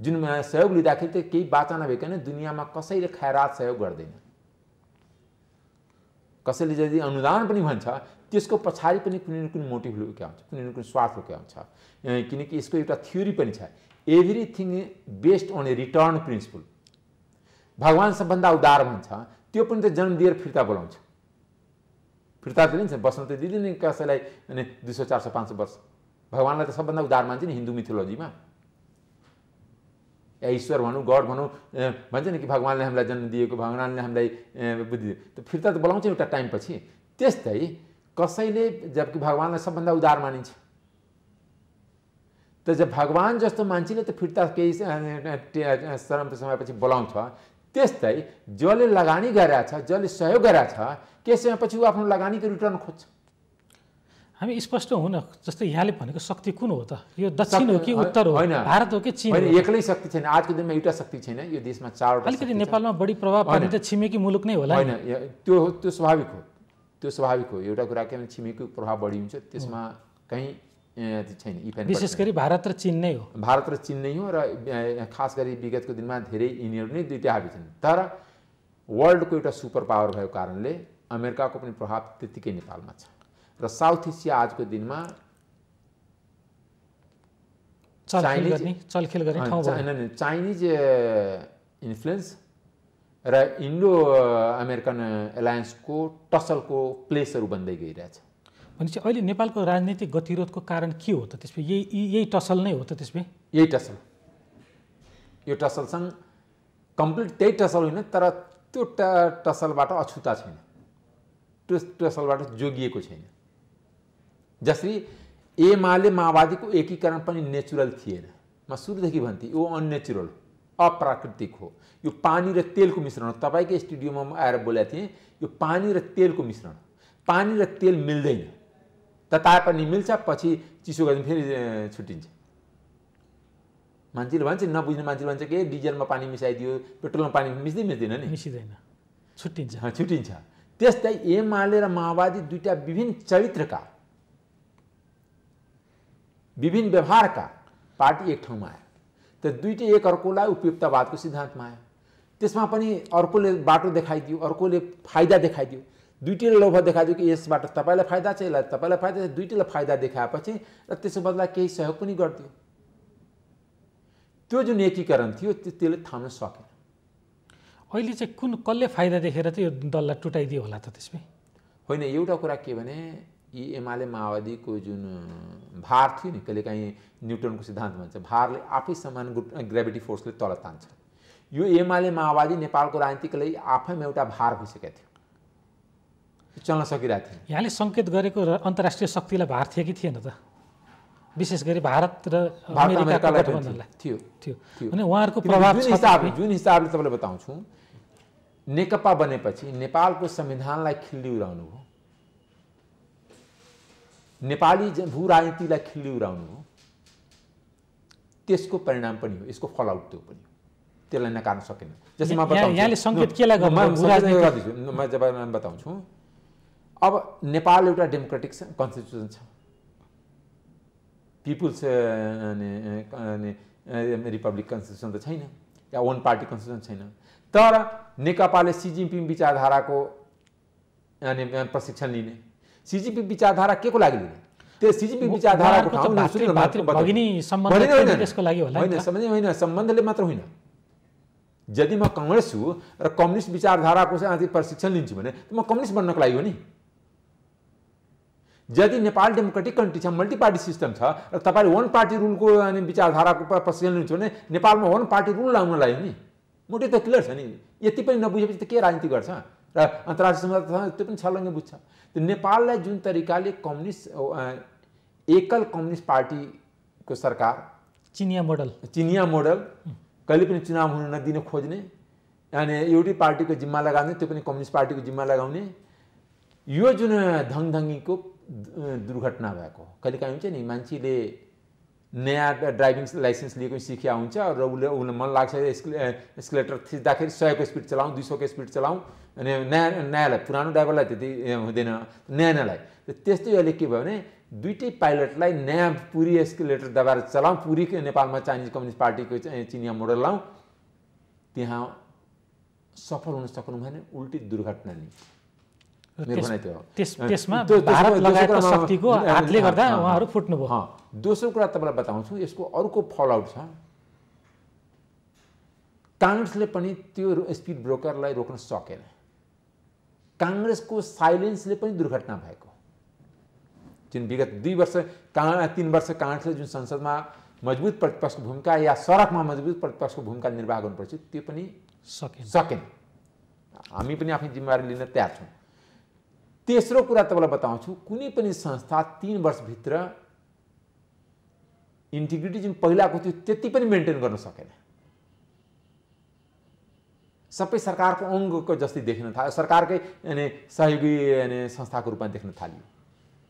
जुन सहयोग लिँदाखेरि त केही बाचा नभइकन दुनियाँमा कसैले खैरात सहयोग गर्दैन कसैले यदि अनुदान पनि भन्छ त्यसको पछाडि पनि कुनै न कुनै मोटिभ लुके हुन्छ कुनै न कुनै स्वार्थ लुके हुन्छ किनकि यसको एउटा थ्योरी पनि छ everything based on a return principle भगवान् सबभन्दा उदार हुन्छ त्यो पनि त जन्म दिएर फिर्ता बोलाउँछ फिर्ता त दिन्छ बस्न त दिँदैन कसैलाई अनि दुई सौ चार सौ पाँच सौ वर्ष भगवान्लाई त सबभन्दा उदार मान्छ नि हिन्दू मिथोलोजीमा या ईश्वर भनौँ गड भनौँ भन्छ नि कि भगवान्ले हामीलाई जन्म दिएको भगवान्ले हामीलाई बुद्धि दियो त फिर्ता त बोलाउँछ एउटा टाइमपछि त्यस्तै कसैले जबकि भगवान्लाई सबभन्दा उदार मानिन्छ त जब भगवान् जस्तो मान्छेले त फिर्ता केही श्रम समयपछि बोलाउँछ त्यस्तै जसले लगानी छ जसले सहयोग छ केही समयपछि ऊ आफ्नो लगानीको रिटर्न खोज्छ हामी स्पष्ट हुन जस्तै यहाँले भनेको शक्ति कुन हो त यो दक्षिण हो कि उत्तर हो होइन भारत हो कि चिन एक्लै शक्ति छैन आजको दिनमा एउटा शक्ति छैन यो देशमा चारवटा अलिकति नेपालमा बढी प्रभाव पर्ने त छिमेकी मुलुक नै होला होइन त्यो त्यो स्वाभाविक हो त्यो स्वाभाविक हो एउटा कुरा के भने छिमेकीको प्रभाव बढी हुन्छ त्यसमा कहीँ छैन इफेक्ट विशेष गरी भारत र चिन नै हो भारत र चिन नै हो र खास गरी विगतको दिनमा धेरै यिनीहरू नै दुई हाबी छन् तर वर्ल्डको एउटा सुपर पावर भएको कारणले अमेरिकाको पनि प्रभाव त्यत्तिकै नेपालमा छ र साउथ एसिया आजको दिनमा चाइनिज चाइनिज इन्फ्लुएन्स र इन्डो अमेरिकन एलायन्सको टसलको प्लेसहरू बन्दै गइरहेछ भनेपछि अहिले नेपालको राजनीतिक गतिरोधको कारण के हो त त्यसमा यही यही टसल नै हो त त्यसमा यही टसल यो टसलसँग कम्प्लिट त्यही टसल होइन तर त्यो ट टसलबाट अछुता छैन त्यो टसलबाट जोगिएको छैन जसरी एमाले माओवादीको एकीकरण पनि नेचुरल थिएन म सुरुदेखि भन्थेँ यो अननेचुरल हो अप्राकृतिक हो यो पानी र तेलको मिश्रण हो तपाईँकै स्टुडियोमा म आएर बोलेको थिएँ यो पानी र तेलको मिश्रण पानी र तेल मिल्दैन पनि मिल्छ पछि चिसो गर्दा फेरि छुट्टिन्छ मान्छेले भन्छ नबुझ्ने मान्छेले भन्छ के डिजलमा पानी मिसाइदियो पेट्रोलमा पानी मिस्दै मिस्दैन नि मिसिँदैन छुट्टिन्छ छुट्टिन्छ त्यस्तै एमाले र माओवादी दुईवटा विभिन्न चरित्रका विभिन्न व्यवहारका पार्टी एक ठाउँमा आयो त्यो दुइटै एक अर्कोलाई उपयुक्तवादको सिद्धान्तमा आयो त्यसमा पनि अर्कोले बाटो देखाइदियो अर्कोले फाइदा देखाइदियो दुइटैले लोभ देखाइदियो कि यसबाट तपाईँलाई फाइदा छ यसलाई तपाईँलाई फाइदा छ दुइटैलाई फाइदा देखाएपछि र त्यसो बदला केही सहयोग पनि गरिदियो त्यो जुन एकीकरण थियो त्यो त्यसले थाम्न सकेन अहिले चाहिँ कुन कसले फाइदा देखेर चाहिँ यो दललाई टुटाइदियो होला त त्यसमै होइन एउटा कुरा के भने यी एमाले माओवादीको जुन भार थियो नि कहिले न्युटनको सिद्धान्त भन्छ भारले आफै समान ग्राभिटी फोर्सले तल तान्छ यो एमाले माओवादी नेपालको राजनीतिको लागि आफैमा एउटा भार भइसकेको थियो चल्न सकिरहेको थियो यहाँले सङ्केत गरेको र अन्तर्राष्ट्रिय शक्तिलाई भार थियो कि थिएन त विशेष गरी भारत र थियो थियो अनि उहाँहरूको प्रभाव जुन हिसाबले तपाईँलाई बताउँछु नेकपा बनेपछि नेपालको संविधानलाई खिल्ली उडाउनु भयो नेपाली भू राजनीतिलाई खिल्युराउनु हो त्यसको परिणाम पनि हो यसको फलआउट त्यो पनि हो त्यसलाई नकार्न सकेन जस्तै म म जब बताउँछु अब नेपाल एउटा डेमोक्रेटिक कन्स्टिट्युसन छ पिपुल्स रिपब्लिक कन्स्टिट्युसन त छैन या वान पार्टी कन्स्टिट्युसन छैन तर नेकपाले सिजिम्पिङ विचारधाराको प्रशिक्षण लिने सिजिपी विचारधारा के को लागि लिने त्यो सिजिपी विचारधाराको होइन सम्बन्ध होइन सम्बन्धले मात्र होइन यदि म कङ्ग्रेस छु र कम्युनिस्ट विचारधाराको चाहिँ प्रशिक्षण लिन्छु भने म कम्युनिस्ट बन्नको लागि हो नि यदि नेपाल डेमोक्रेटिक कन्ट्री छ मल्टी पार्टी सिस्टम छ र तपाईँले वान पार्टी रुलको अनि विचारधाराको प्रशिक्षण लिन्छु भने नेपालमा वान पार्टी रुल लाउनु लाग्यो नि मोटो त क्लियर छ नि यति पनि नबुझेपछि त के राजनीति गर्छ र अन्तर्राष्ट्रिय त्यो पनि छलङ्गै बुझ्छ त्यो नेपाललाई जुन तरिकाले कम्युनिस्ट एकल कम्युनिस्ट पार्टीको सरकार चिनिया मोडल चिनिया मोडल कहिले पनि चुनाव हुन नदिन खोज्ने अनि एउटै पार्टीको जिम्मा लगाउने त्यो पनि कम्युनिस्ट पार्टीको जिम्मा लगाउने यो जुन धङधङ्गीको दुर्घटना भएको हो कहिलेकाहीँ हुन्छ नि मान्छेले नयाँ ड्राइभिङ लाइसेन्स लिएको सिकिया हुन्छ र उसले उसलाई मन लाग्छ स्किलेटर थिच्दाखेरि सयको स्पिड चलाउँ दुई सौको स्पिड चलाउँ अनि न्याय न्यायालय पुरानो ड्राइभरलाई त्यति हुँदैन न्यानोलाई त्यस्तै अहिले के भयो भने दुइटै पाइलटलाई नयाँ पुरी एस्किलेटर दबाएर चलाउँ पुरी नेपालमा चाइनिज कम्युनिस्ट पार्टीको चिनिया मोडल लाउँ त्यहाँ सफल हुन सक्नु भने उल्टी दुर्घटना नि दोस्रो कुरा तपाईँलाई बताउँछु यसको अर्को फलआउट छ काङ्ग्रेसले पनि त्यो स्पिड ब्रोकरलाई रोक्न सकेन काङ्ग्रेसको साइलेन्सले पनि दुर्घटना भएको जुन विगत दुई वर्ष काङ्ग्रेस तिन वर्ष काङ्ग्रेसले जुन संसदमा मजबुत प्रतिपक्षको भूमिका या सडकमा मजबुत प्रतिपक्षको भूमिका निर्वाह गर्नुपर्छ त्यो पनि सकेन सकेन हामी पनि आफ्नो जिम्मेवारी लिन तयार छौँ तेस्रो कुरा तपाईँलाई बताउँछु कुनै पनि संस्था तिन वर्षभित्र इन्टिग्रिटी जुन पहिलाको थियो त्यति पनि मेन्टेन गर्न सकेन सबै सरकारको अङ्गको जस्तै देख्न थाल्यो सरकारकै अनि सहयोगी अनि संस्थाको रूपमा देख्न थालियो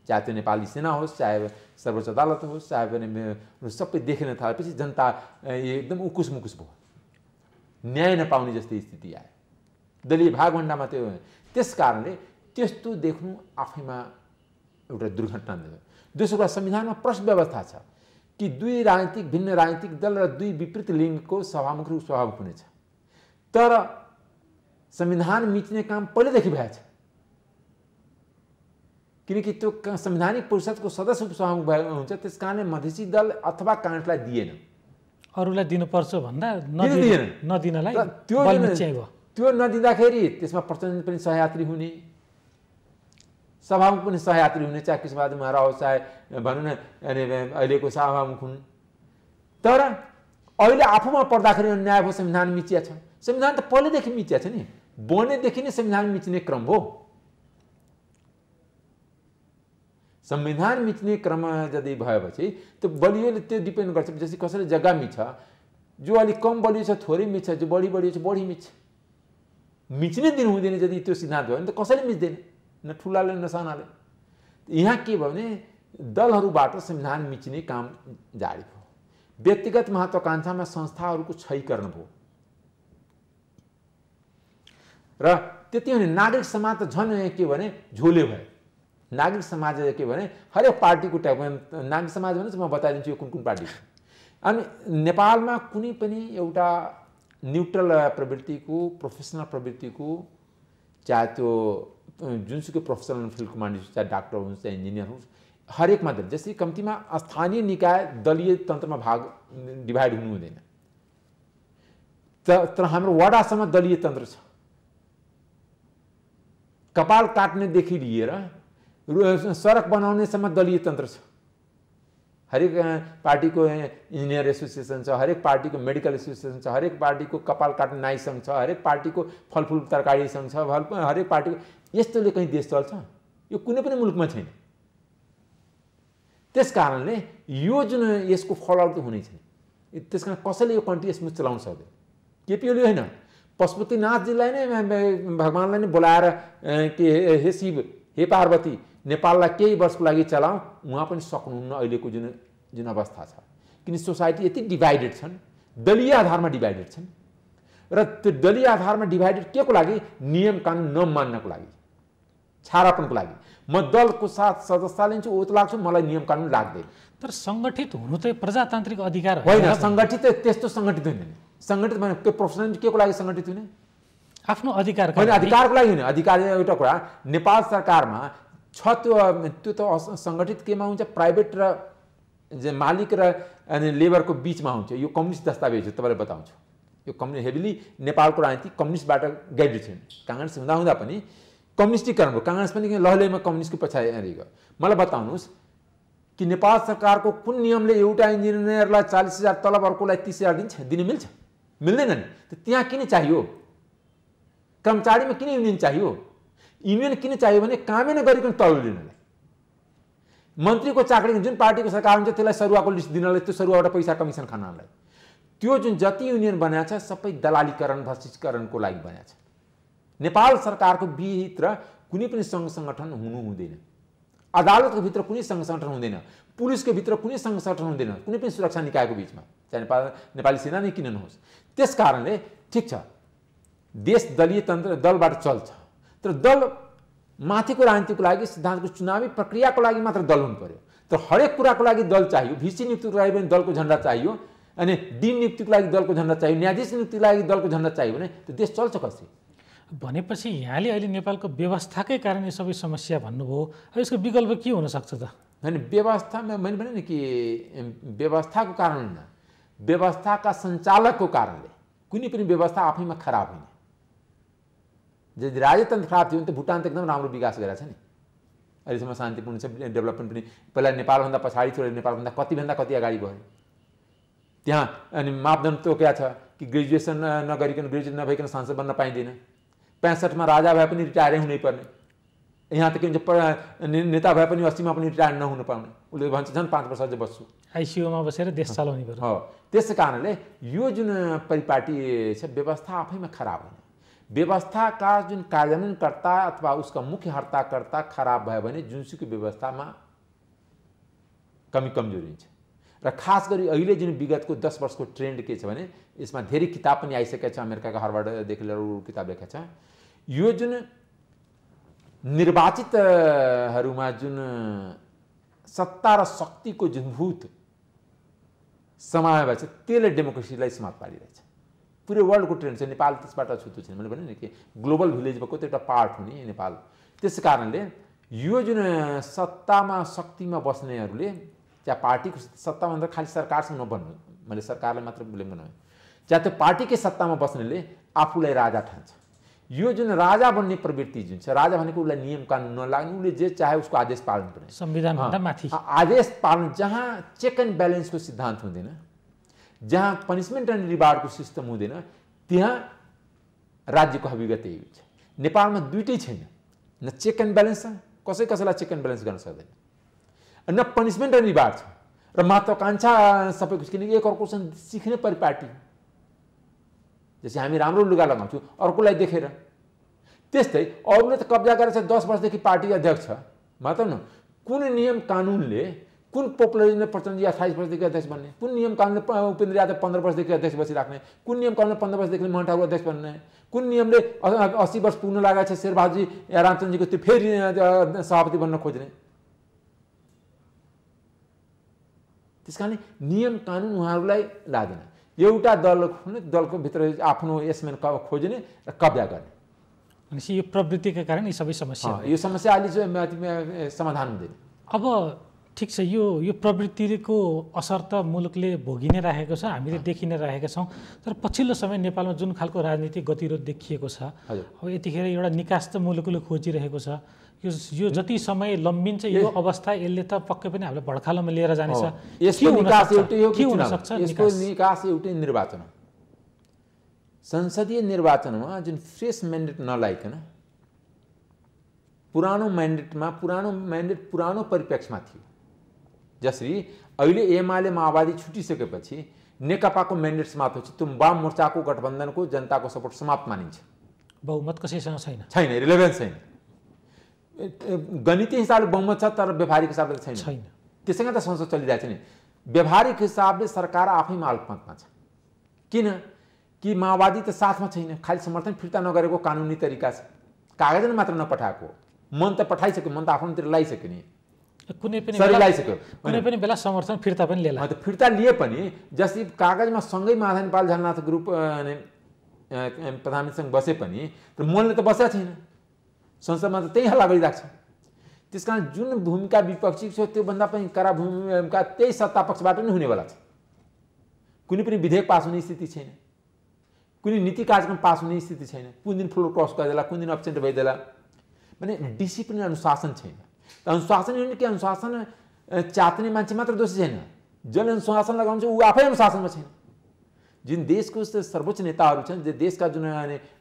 चाहे त्यो नेपाली सेना होस् चाहे सर्वोच्च अदालत होस् चाहे पनि सबै देख्न थालेपछि जनता एकदम उकुस मुकुस भयो न्याय नपाउने जस्तै स्थिति आयो दलीय भागभन्डामा त्यो त्यस कारणले त्यस्तो देख्नु आफैमा एउटा दुर्घटना दोस्रो कुरा संविधानमा प्रश्न व्यवस्था छ कि दुई राजनीतिक भिन्न राजनीतिक दल र दुई विपरीत लिङ्गको सभामुख र उपसभामुख हुनेछ तर संविधान मिच्ने काम पहिलेदेखि भएछ किनकि त्यो संविधानिक परिषदको सदस्य उपसभामुख भए हुन्छ त्यस कारणले मधेसी दल अथवा काङ्ग्रेसलाई दिएन अरूलाई दिनुपर्छ भन्दा नदिनलाई त्यो त्यो नदिँदाखेरि त्यसमा प्रचण्ड पनि सहयात्री हुने सभामुख पनि सहयात्री हुने चाहे कृष्णबहादुर महारा चाहे भनौँ न अहिलेको सभामुख हुन् तर अहिले आफूमा पर्दाखेरि न्याय भयो संविधान मिचिया छ संविधान त पहिलेदेखि मिटिया थियो नि बनेदेखि नै संविधान मिच्ने क्रम हो संविधान मिच्ने क्रम यदि भएपछि त्यो बलियोले त्यो डिपेन्ड गर्छ जस्तै कसैले जग्गा मिच्छ जो अलिक कम बलियो छ थोरै मिच्छ जो बढी बलियो छ बढी मिच्छ मिच्ने दिन हुँदैन यदि त्यो सिद्धान्त भयो भने त कसैले मिच्दैन न ठुलाले न सानाले यहाँ के भयो भने दलहरूबाट संविधान मिच्ने काम जारी भयो व्यक्तिगत महत्त्वकाङ्क्षामा संस्थाहरूको क्षयीकरण भयो र त्यति भने नागरिक समाज त झन् के भने झोले भयो नागरिक समाज के भने हरेक पार्टीको ट्याप नागरिक समाज भने चाहिँ म बताइदिन्छु यो कुन कुन पार्टी अनि नेपालमा कुनै पनि एउटा न्युट्रल प्रवृत्तिको प्रोफेसनल प्रवृत्तिको चाहे त्यो जुनसुकै प्रोफेसनल फिल्डको मानिस चाहे डाक्टर हुन्छ चाहे इन्जिनियर होस् हरेक माध्यम जस्तै कम्तीमा स्थानीय निकाय दलीय तन्त्रमा भाग डिभाइड हुनु हुँदैन त तर हाम्रो वडासम्म दलीय तन्त्र छ कपाल काट्नेदेखि लिएर सडक बनाउनेसम्म दलीय तन्त्र छ हरेक पार्टीको इन्जिनियर एसोसिएसन छ हरेक पार्टीको मेडिकल एसोसिएसन छ हरेक पार्टीको कपाल काट्ने सङ्घ छ हरेक पार्टीको फलफुल तरकारी सङ्घ छ हरेक पार्टीको यस्तोले कहीँ देश चल्छ यो कुनै पनि मुलुकमा छैन त्यस कारणले यो जुन यसको फलआउट हुनै छैन त्यस कारण कसैले यो कन्ट्री यसमा चलाउन सक्दैन केपिओली होइन पशुपतिनाथजीलाई नै भगवान्लाई नै बोलाएर के हे शिव हे पार्वती नेपाललाई केही वर्षको लागि चलाउँ उहाँ पनि सक्नुहुन्न अहिलेको जुन जुन अवस्था छ किन सोसाइटी यति डिभाइडेड छन् दलीय आधारमा डिभाइडेड छन् र त्यो दलीय आधारमा डिभाइडेड के को लागि नियम कानुन नमान्नको लागि छारापनको लागि म दलको साथ सदस्य लिन्छु ऊ त लाग्छु मलाई नियम कानुन लाग्दैन तर सङ्गठित हुनु त प्रजातान्त्रिक अधिकार होइन सङ्गठित त्यस्तो सङ्गठित हुँदैन सङ्गठित भएन त्यो प्रोफेसन के को लागि सङ्गठित हुने आफ्नो अधिकार होइन अधिकारको लागि हुने अधिकार एउटा कुरा नेपाल सरकारमा छ त्यो त्यो त सङ्गठित केमा हुन्छ प्राइभेट र मालिक र अनि लेबरको बिचमा हुन्छ यो कम्युनिस्ट दस्तावेज हो तपाईँले बताउँछु यो कम्युनिस्ट हेभिली नेपालको राजनीति कम्युनिस्टबाट गाइडेड छैन काङ्ग्रेस हुँदा हुँदा पनि कम्युनिस्टीकरण भयो काङ्ग्रेस पनि लहलैमा कम्युनिस्टको पछाडि गयो मलाई बताउनुहोस् कि नेपाल सरकारको कुन नियमले एउटा इन्जिनियरलाई चालिस हजार तलब अर्कोलाई तिस हजार दिन्छ दिन मिल्छ मिल्दैनन् त त्यहाँ किन चाहियो कर्मचारीमा किन युनियन चाहियो युनियन किन चाहियो भने कामै नगरिकन तल लिनलाई मन्त्रीको चाकरी जुन पार्टीको सरकार हुन्छ त्यसलाई सरुवाको लिस्ट दिनलाई त्यो सरुवाबाट पैसा कमिसन खानलाई त्यो जुन जति युनियन बनाएको छ सबै दलालीकरण भ्रष्टिकरणको लागि बनाएको छ नेपाल सरकारको भित्र कुनै पनि सङ्घ सङ्गठन हुनु हुँदैन अदालतको भित्र कुनै सङ्घ सङ्गठन हुँदैन पुलिसको भित्र कुनै सङ्घ सङ्गठन हुँदैन कुनै पनि सुरक्षा निकायको बिचमा चाहे नेपाल नेपाली सेना नै किन नहोस् त्यस कारणले ठिक छ देश दलीय तन्त्र दलबाट चल्छ तर दल माथिको राजनीतिको लागि सिद्धान्तको चुनावी प्रक्रियाको लागि मात्र दल हुनु पर्यो तर हरेक कुराको लागि दल चाहियो भिसी नियुक्तिको लागि पनि दलको झन्डा चाहियो अनि डिन नियुक्तिको लागि दलको झन्डा चाहियो न्यायाधीश नियुक्तिको लागि दलको झन्डा चाहियो भने त्यो देश चल्छ कसरी भनेपछि यहाँले अहिले नेपालको व्यवस्थाकै कारण यो सबै समस्या भन्नुभयो अब यसको विकल्प के हुनसक्छ त होइन व्यवस्थामा मैले भने नि कि व्यवस्थाको कारण होइन व्यवस्थाका सञ्चालकको कारणले कुनै पनि व्यवस्था आफैमा खराब होइन यदि राजतन्त्र खराब थियो भने त भुटान त एकदम राम्रो विकास गरेको छ नि अहिलेसम्म शान्तिपूर्ण छ डेभलपमेन्ट पनि पहिला नेपालभन्दा पछाडि थियो नेपालभन्दा कतिभन्दा कति अगाडि भयो त्यहाँ अनि मापदण्ड तोक्या छ कि ग्रेजुएसन नगरिकन ग्रेजुएसन नभइकन सांसद बन्न पाइँदैन पैँसठमा राजा भए पनि रिटायरै हुनै पर्ने यहाँ त के भन्छ नेता भए पनि अस्तिमा पनि रिटायर नहुनु पाउने उसले भन्छ झन् पाँच वर्ष चाहिँ बस्छु आइसियुमा बसेर देश चलाउने गर्छ हो त्यसै कारणले यो जुन परिपाटी छ व्यवस्था आफैमा खराब हुने व्यवस्थाका जुन कार्यान्वयनकर्ता अथवा उसका मुख्य हर्ताकर्ता खराब भयो भने जुनसुकै व्यवस्थामा कमी कमजोरी हुन्छ र खास गरी अहिले जुन विगतको दस वर्षको ट्रेन्ड के छ भने यसमा धेरै किताब पनि आइसकेका छ अमेरिकाको हरबाटदेखि लिएर किताब लेखेका छ यो जुन निर्वाचितहरूमा जुन सत्ता र शक्तिको जुन भूत समावेश छ त्यसले डेमोक्रेसीलाई समाप्त पारिरहेछ पुरै वर्ल्डको ट्रेन्ड छ नेपाल त्यसबाट छुट्टो छैन मैले भने नि कि ग्लोबल भिलेज भएको त एउटा पार्ट हो नि नेपाल त्यस कारणले यो जुन सत्तामा शक्तिमा बस्नेहरूले चाहे पार्टीको सत्ता खालि सरकारसँग नबन्नु मैले सरकारलाई मात्र ब्लेम गर्नु चाहे त्यो पार्टीकै सत्तामा बस्नेले आफूलाई राजा ठान्छ यो जुन राजा बन्ने प्रवृत्ति जुन छ राजा भनेको उसलाई नियम कानुन नलाग्ने उसले जे चाहे उसको आदेश पालन गर्ने संविधानभन्दा माथि आदेश पालन जहाँ चेक एन्ड ब्यालेन्सको सिद्धान्त हुँदैन जहाँ पनिसमेन्ट एन्ड रिवार्डको सिस्टम हुँदैन त्यहाँ राज्यको हविगत यही हुन्छ नेपालमा दुइटै छैन न चेक एन्ड ब्यालेन्स छ कसै कसैलाई चेक एन्ड ब्यालेन्स गर्न सक्दैन न पनिसमेन्ट एन्ड रिवार्ड छ र महत्त्वकाङ्क्षा सबै कुछ किनकि एक अर्कोसँग सिक्ने परिपाटी जस्तै हामी राम्रो लुगा लगाउँछौँ अर्कोलाई देखेर त्यस्तै अरूले त कब्जा गरेर चाहिँ दस वर्षदेखि पार्टी अध्यक्ष छ मात्र न कुन नियम कानुनले कुन प्रचण्ड या अठाइस वर्षदेखि अध्यक्ष बन्ने कुन नियम कानुनले उपेन्द्र यादव पन्ध्र वर्षदेखि अध्यक्ष बसिराख्ने कुन नियम कानुनले पन्ध्र वर्षदेखि मोहन अध्यक्ष बन्ने कुन नियमले अस्सी वर्ष पुग्न लागेको छ शेरबहादुरजी या रामचन्द्रजीको त्यो फेरि सभापति बन्न खोज्ने त्यस कारणले नियम कानुन उहाँहरूलाई लाँदैन एउटा दल दलको भित्र आफ्नो क खोज्ने र कब्जा गर्ने भनेपछि यो प्रवृत्तिका कारण यी सबै समस्या यो समस्या अहिले चाहिँ समाधान हुँदैन अब ठिक छ यो यो प्रवृत्तिको असर त मुलुकले भोगि नै राखेको छ हामीले देखि नै राखेका छौँ तर पछिल्लो समय नेपालमा जुन खालको राजनीतिक गतिरोध देखिएको छ अब यतिखेर एउटा निकास त मुलुकले खोजिरहेको छ यो यो जति समय लम्बिन्छ यो अवस्था यसले त पक्कै पनि हामीलाई भड्खालोमा लिएर जानेछ यसको निकास एउटै सक्छ यसको निकास एउटै निर्वाचन संसदीय निर्वाचनमा जुन फ्रेस म्यान्डेट नलाइकन पुरानो म्यान्डेटमा पुरानो म्यान्डेट पुरानो परिप्रेक्षमा थियो जसरी अहिले एमाले माओवादी छुटिसकेपछि नेकपाको म्यान्डेट समाप्त हुन्छ त्यो वाम मोर्चाको गठबन्धनको जनताको सपोर्ट समाप्त मानिन्छ बहुमत कसैसँग छैन छैन रिलेभेन्स छैन गणितीय हिसाबले बहुमत छ तर व्यवहारिक हिसाबले छैन छैन त्यसै त संसद चलिरहेको छ नि व्यवहारिक हिसाबले सरकार आफैमा अल्पमतमा छ किन कि माओवादी त साथमा छैन खालि समर्थन फिर्ता नगरेको कानुनी तरिका छ कागज मात्र नपठाएको मन त पठाइसक्यो मन त आफ्नोतिर लगाइसक्यो नि कुनै पनि लगाइसक्यो कुनै पनि बेला समर्थन फिर्ता पनि लिएला फिर्ता लिए पनि जसरी कागजमा सँगै माधव नेपाल झलनाथ ग्रुप प्रधानमन्त्रीसँग बसे पनि तर मनले त बसेका छैन संसदमा त त्यही हल्ला गरिरहेको छ त्यस कारण जुन भूमिका विपक्षी छ त्योभन्दा पनि करा भूमिका त्यही सत्ता पक्षबाट नै हुनेवाला छ कुनै पनि विधेयक पास हुने स्थिति छैन कुनै नीति कार्यक्रम पास हुने स्थिति छैन कुन दिन फ्लोर क्रस गरिदेला कुन दिन अब्सेन्ट भइदिएला भने डिसिप्लिन अनुशासन छैन त अनुशासन यो कि अनुशासन चात्ने मान्छे मात्र दोषी छैन जसले अनुशासन लगाउँछ ऊ आफै अनुशासनमा छैन जुन देशको सर्वोच्च नेताहरू छन् जे देशका जुन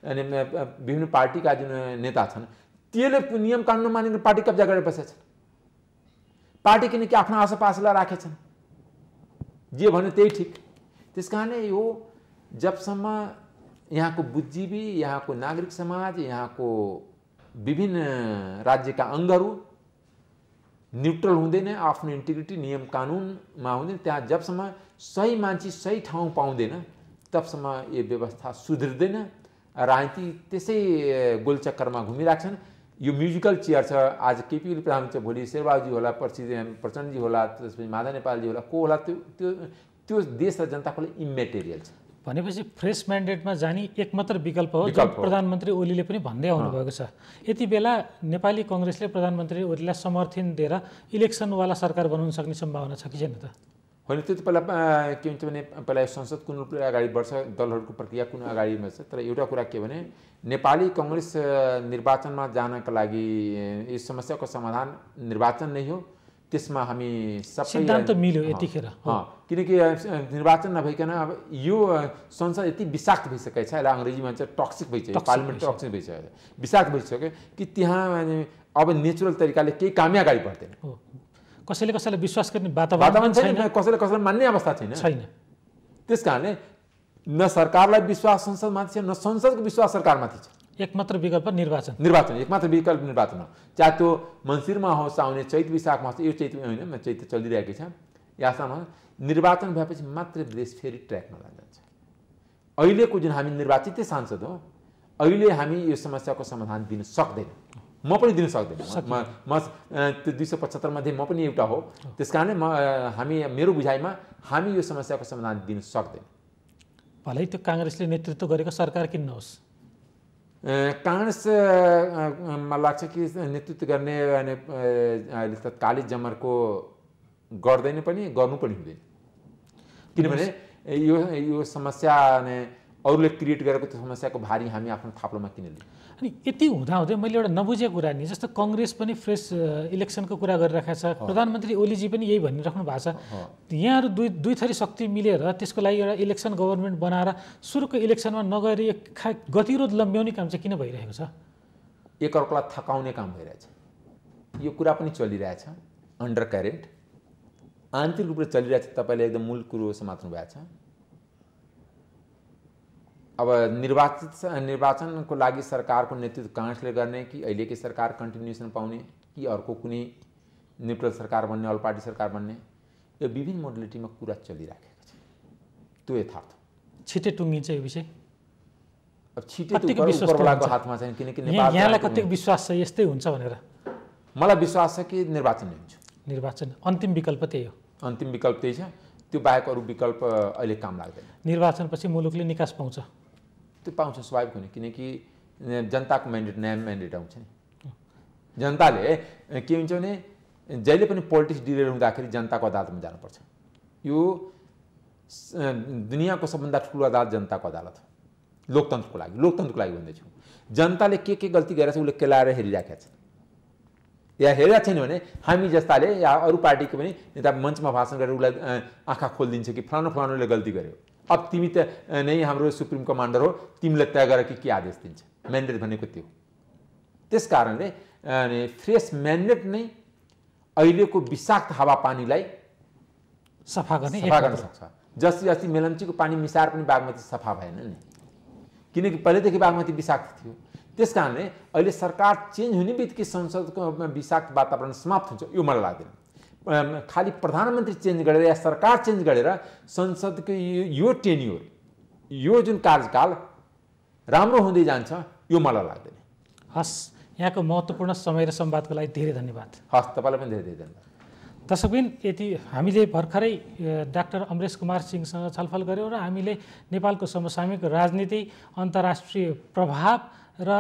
विभिन्न पार्टीका जुन नेता छन् त्यसले नियम कानुन मानेर पार्टी कब्जा गरेर बसेका छन् पार्टी किनकि आफ्नो आसपासलाई राखेछन् जे भन्यो त्यही ठिक त्यस कारणले यो जबसम्म यहाँको बुद्धिजीवी यहाँको नागरिक समाज यहाँको विभिन्न राज्यका अङ्गहरू न्युट्रल हुँदैन आफ्नो इन्टिग्रिटी नियम कानुनमा हुँदैन त्यहाँ जबसम्म सही मान्छे सही ठाउँ पाउँदैन तबसम्म यो व्यवस्था सुध्रिँदैन राजनीति त्यसै गोलचक्करमा घुमिरहेको छन् यो म्युजिकल चेयर छ आज केपी रूपमा हुन्छ भोलि शेरबहादुरजी होला पर्सि प्रचण्डजी होला त्यसपछि माधव नेपालजी होला को होला त्यो त्यो त्यो देश र जनताको लागि इमेटेरियल छ भनेपछि फ्रेस म्यान्डेटमा जाने एक मात्र विकल्प हो जुन प्रधानमन्त्री ओलीले पनि भन्दै आउनुभएको छ यति बेला नेपाली कङ्ग्रेसले प्रधानमन्त्री ओलीलाई समर्थन दिएर इलेक्सनवाला सरकार बनाउन सक्ने सम्भावना छ कि छैन त होइन त्यो त पहिला के भन्छ भने पहिला संसद कुन रूपले अगाडि बढ्छ दलहरूको प्रक्रिया कुन अगाडिमा छ तर एउटा कुरा के भने नेपाली कङ्ग्रेस निर्वाचनमा जानका लागि यो समस्याको समाधान निर्वाचन नै हो त्यसमा हामी सबै मिल्यो यतिखेर किनकि निर्वाचन नभइकन अब यो संसद यति विषाक्त भइसकेको छ यसलाई अङ्ग्रेजीमा चाहिँ टक्सिक भइसक्यो पार्लिमेन्ट टक्सिक भइसकेको छ विषाक्त भइसक्यो कि त्यहाँ अब नेचुरल तरिकाले केही कामै अगाडि बढ्दैन कसैले कसैलाई विश्वास गर्ने वातावरण छैन कसैले कसैलाई मान्ने अवस्था छैन छैन त्यस कारणले न सरकारलाई विश्वास संसदमाथि छ न संसदको विश्वास सरकारमाथि छ एकमात्र विकल्प निर्वाचन निर्वाचन एकमात्र विकल्प निर्वाचन हो चाहे त्यो मन्सिरमा होस् आउने चैत विशाखमा होस् यो चैत होइन चैत चलिरहेकै छ यासामा निर्वाचन भएपछि मात्र देश फेरि ट्र्याकमा जान्छ अहिलेको जुन हामी निर्वाचितै सांसद हौँ अहिले हामी यो समस्याको समाधान दिन सक्दैनौँ म पनि दिन सक्दिनँ म त्यो दुई सय पचहत्तरमध्ये म पनि एउटा हो त्यस कारणले म हामी मेरो बुझाइमा हामी यो समस्याको समाधान दिन सक्दैनौँ भलै त्यो काङ्ग्रेसले नेतृत्व गरेको सरकार किन्नुहोस् काङ्ग्रेस मलाई लाग्छ कि नेतृत्व गर्ने अहिले त काली जमरको गर्दैन पनि गर्नु पनि हुँदैन किनभने यो यो समस्या अनि अरूले क्रिएट गरेको त्यो समस्याको भारी हामी आफ्नो थाप्लोमा किन अनि यति हुँदाहुँदै मैले एउटा नबुझेको कुरा नि जस्तो कङ्ग्रेस पनि फ्रेस इलेक्सनको कुरा गरिरहेको छ प्रधानमन्त्री ओलीजी पनि यही भनिराख्नु भएको छ यहाँहरू दुई दुई थरी शक्ति मिलेर त्यसको लागि एउटा इलेक्सन गभर्मेन्ट बनाएर सुरुको इलेक्सनमा नगएर खा गतिरोध लम्ब्याउने काम चाहिँ किन भइरहेको छ एकअर्कोलाई थकाउने काम भइरहेछ यो कुरा पनि चलिरहेछ अन्डर क्यारेन्ट आन्तरिक रूपले चलिरहेछ तपाईँले एकदम मूल कुरो समात्नु भएको छ अब निर्वाचित निर्वाचनको लागि सरकारको नेतृत्व काङ्ग्रेसले गर्ने कि अहिलेकै सरकार कन्टिन्युसन पाउने कि अर्को कुनै न्युट्रल सरकार बन्ने अल पार्टी सरकार बन्ने यो विभिन्न मोडलिटीमा कुरा चलिराखेको छ त्यो यथार्थ छिटे टुङ्गिन्छ यो विषय अब छिटै हातमा छैन किनकि यहाँलाई कतिको विश्वास छ यस्तै हुन्छ भनेर मलाई विश्वास छ कि निर्वाचन हुन्छ निर्वाचन अन्तिम विकल्प त्यही हो अन्तिम विकल्प त्यही छ त्यो बाहेक अरू विकल्प अहिले काम लाग्दैन निर्वाचनपछि मुलुकले निकास पाउँछ त्यो पाउँछ स्वाभाविक हुने किनकि जनताको म्यान्डेट नयाँ म्यान्डेट आउँछ नि जनताले के हुन्छ भने जहिले पनि पोलिटिक्स डिरेल हुँदाखेरि जनताको अदालतमा जानुपर्छ यो दुनियाँको सबभन्दा ठुलो अदालत जनताको अदालत हो लोकतन्त्रको लागि लोकतन्त्रको लागि भन्दैछु जनताले के के गल्ती गरेर छ उसले केलाएर हेरिराखेका छन् या हेरेका छैन भने हामी जस्ताले या अरू पार्टीको पनि नेता मञ्चमा भाषण गरेर उसलाई आँखा खोलिदिन्छ कि फलानु फलानुले गल्ती गर्यो अब तिमी त नै हाम्रो सुप्रिम कमान्डर हो तिमीलाई तय गर के के आदेश दिन्छ म्यान्डेट भनेको त्यो त्यस कारणले फ्रेस म्यान्डेट नै अहिलेको विषाक्त हावापानीलाई सफा गर्ने सफा गर्न सक्छ जस्तै अस्ति मेलम्चीको पानी मिसाएर पनि बागमती सफा भएन नि किनकि पहिलेदेखि बागमती विषाक्त थियो त्यस कारणले अहिले सरकार चेन्ज हुने बित्तिकै संसदको विषाक्त वातावरण समाप्त हुन्छ यो मलाई लाग्दैन खालि प्रधानमन्त्री चेन्ज गरेर या सरकार चेन्ज गरेर संसदको यो टेन्युर यो जुन कार्यकाल राम्रो हुँदै जान्छ यो मलाई लाग्दैन हस् यहाँको महत्त्वपूर्ण समय र संवादको लागि धेरै धन्यवाद हस् तपाईँलाई पनि धेरै धेरै धन्यवाद दर्शकबिन यति हामीले भर्खरै डाक्टर अमरेश कुमार सिंहसँग छलफल गऱ्यौँ र हामीले नेपालको समसामयिक राजनीति अन्तर्राष्ट्रिय प्रभाव र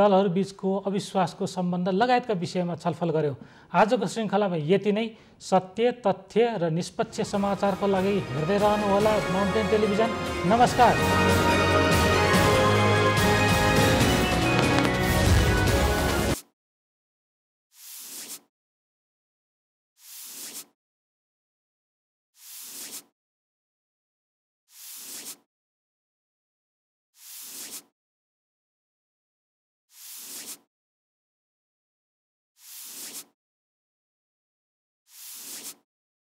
दलहरूबिचको अविश्वासको सम्बन्ध लगायतका विषयमा छलफल गऱ्यौँ आजको श्रृङ्खलामा यति नै सत्य तथ्य र निष्पक्ष समाचारको लागि हेर्दै रहनुहोला माउन्टेन टेलिभिजन नमस्कार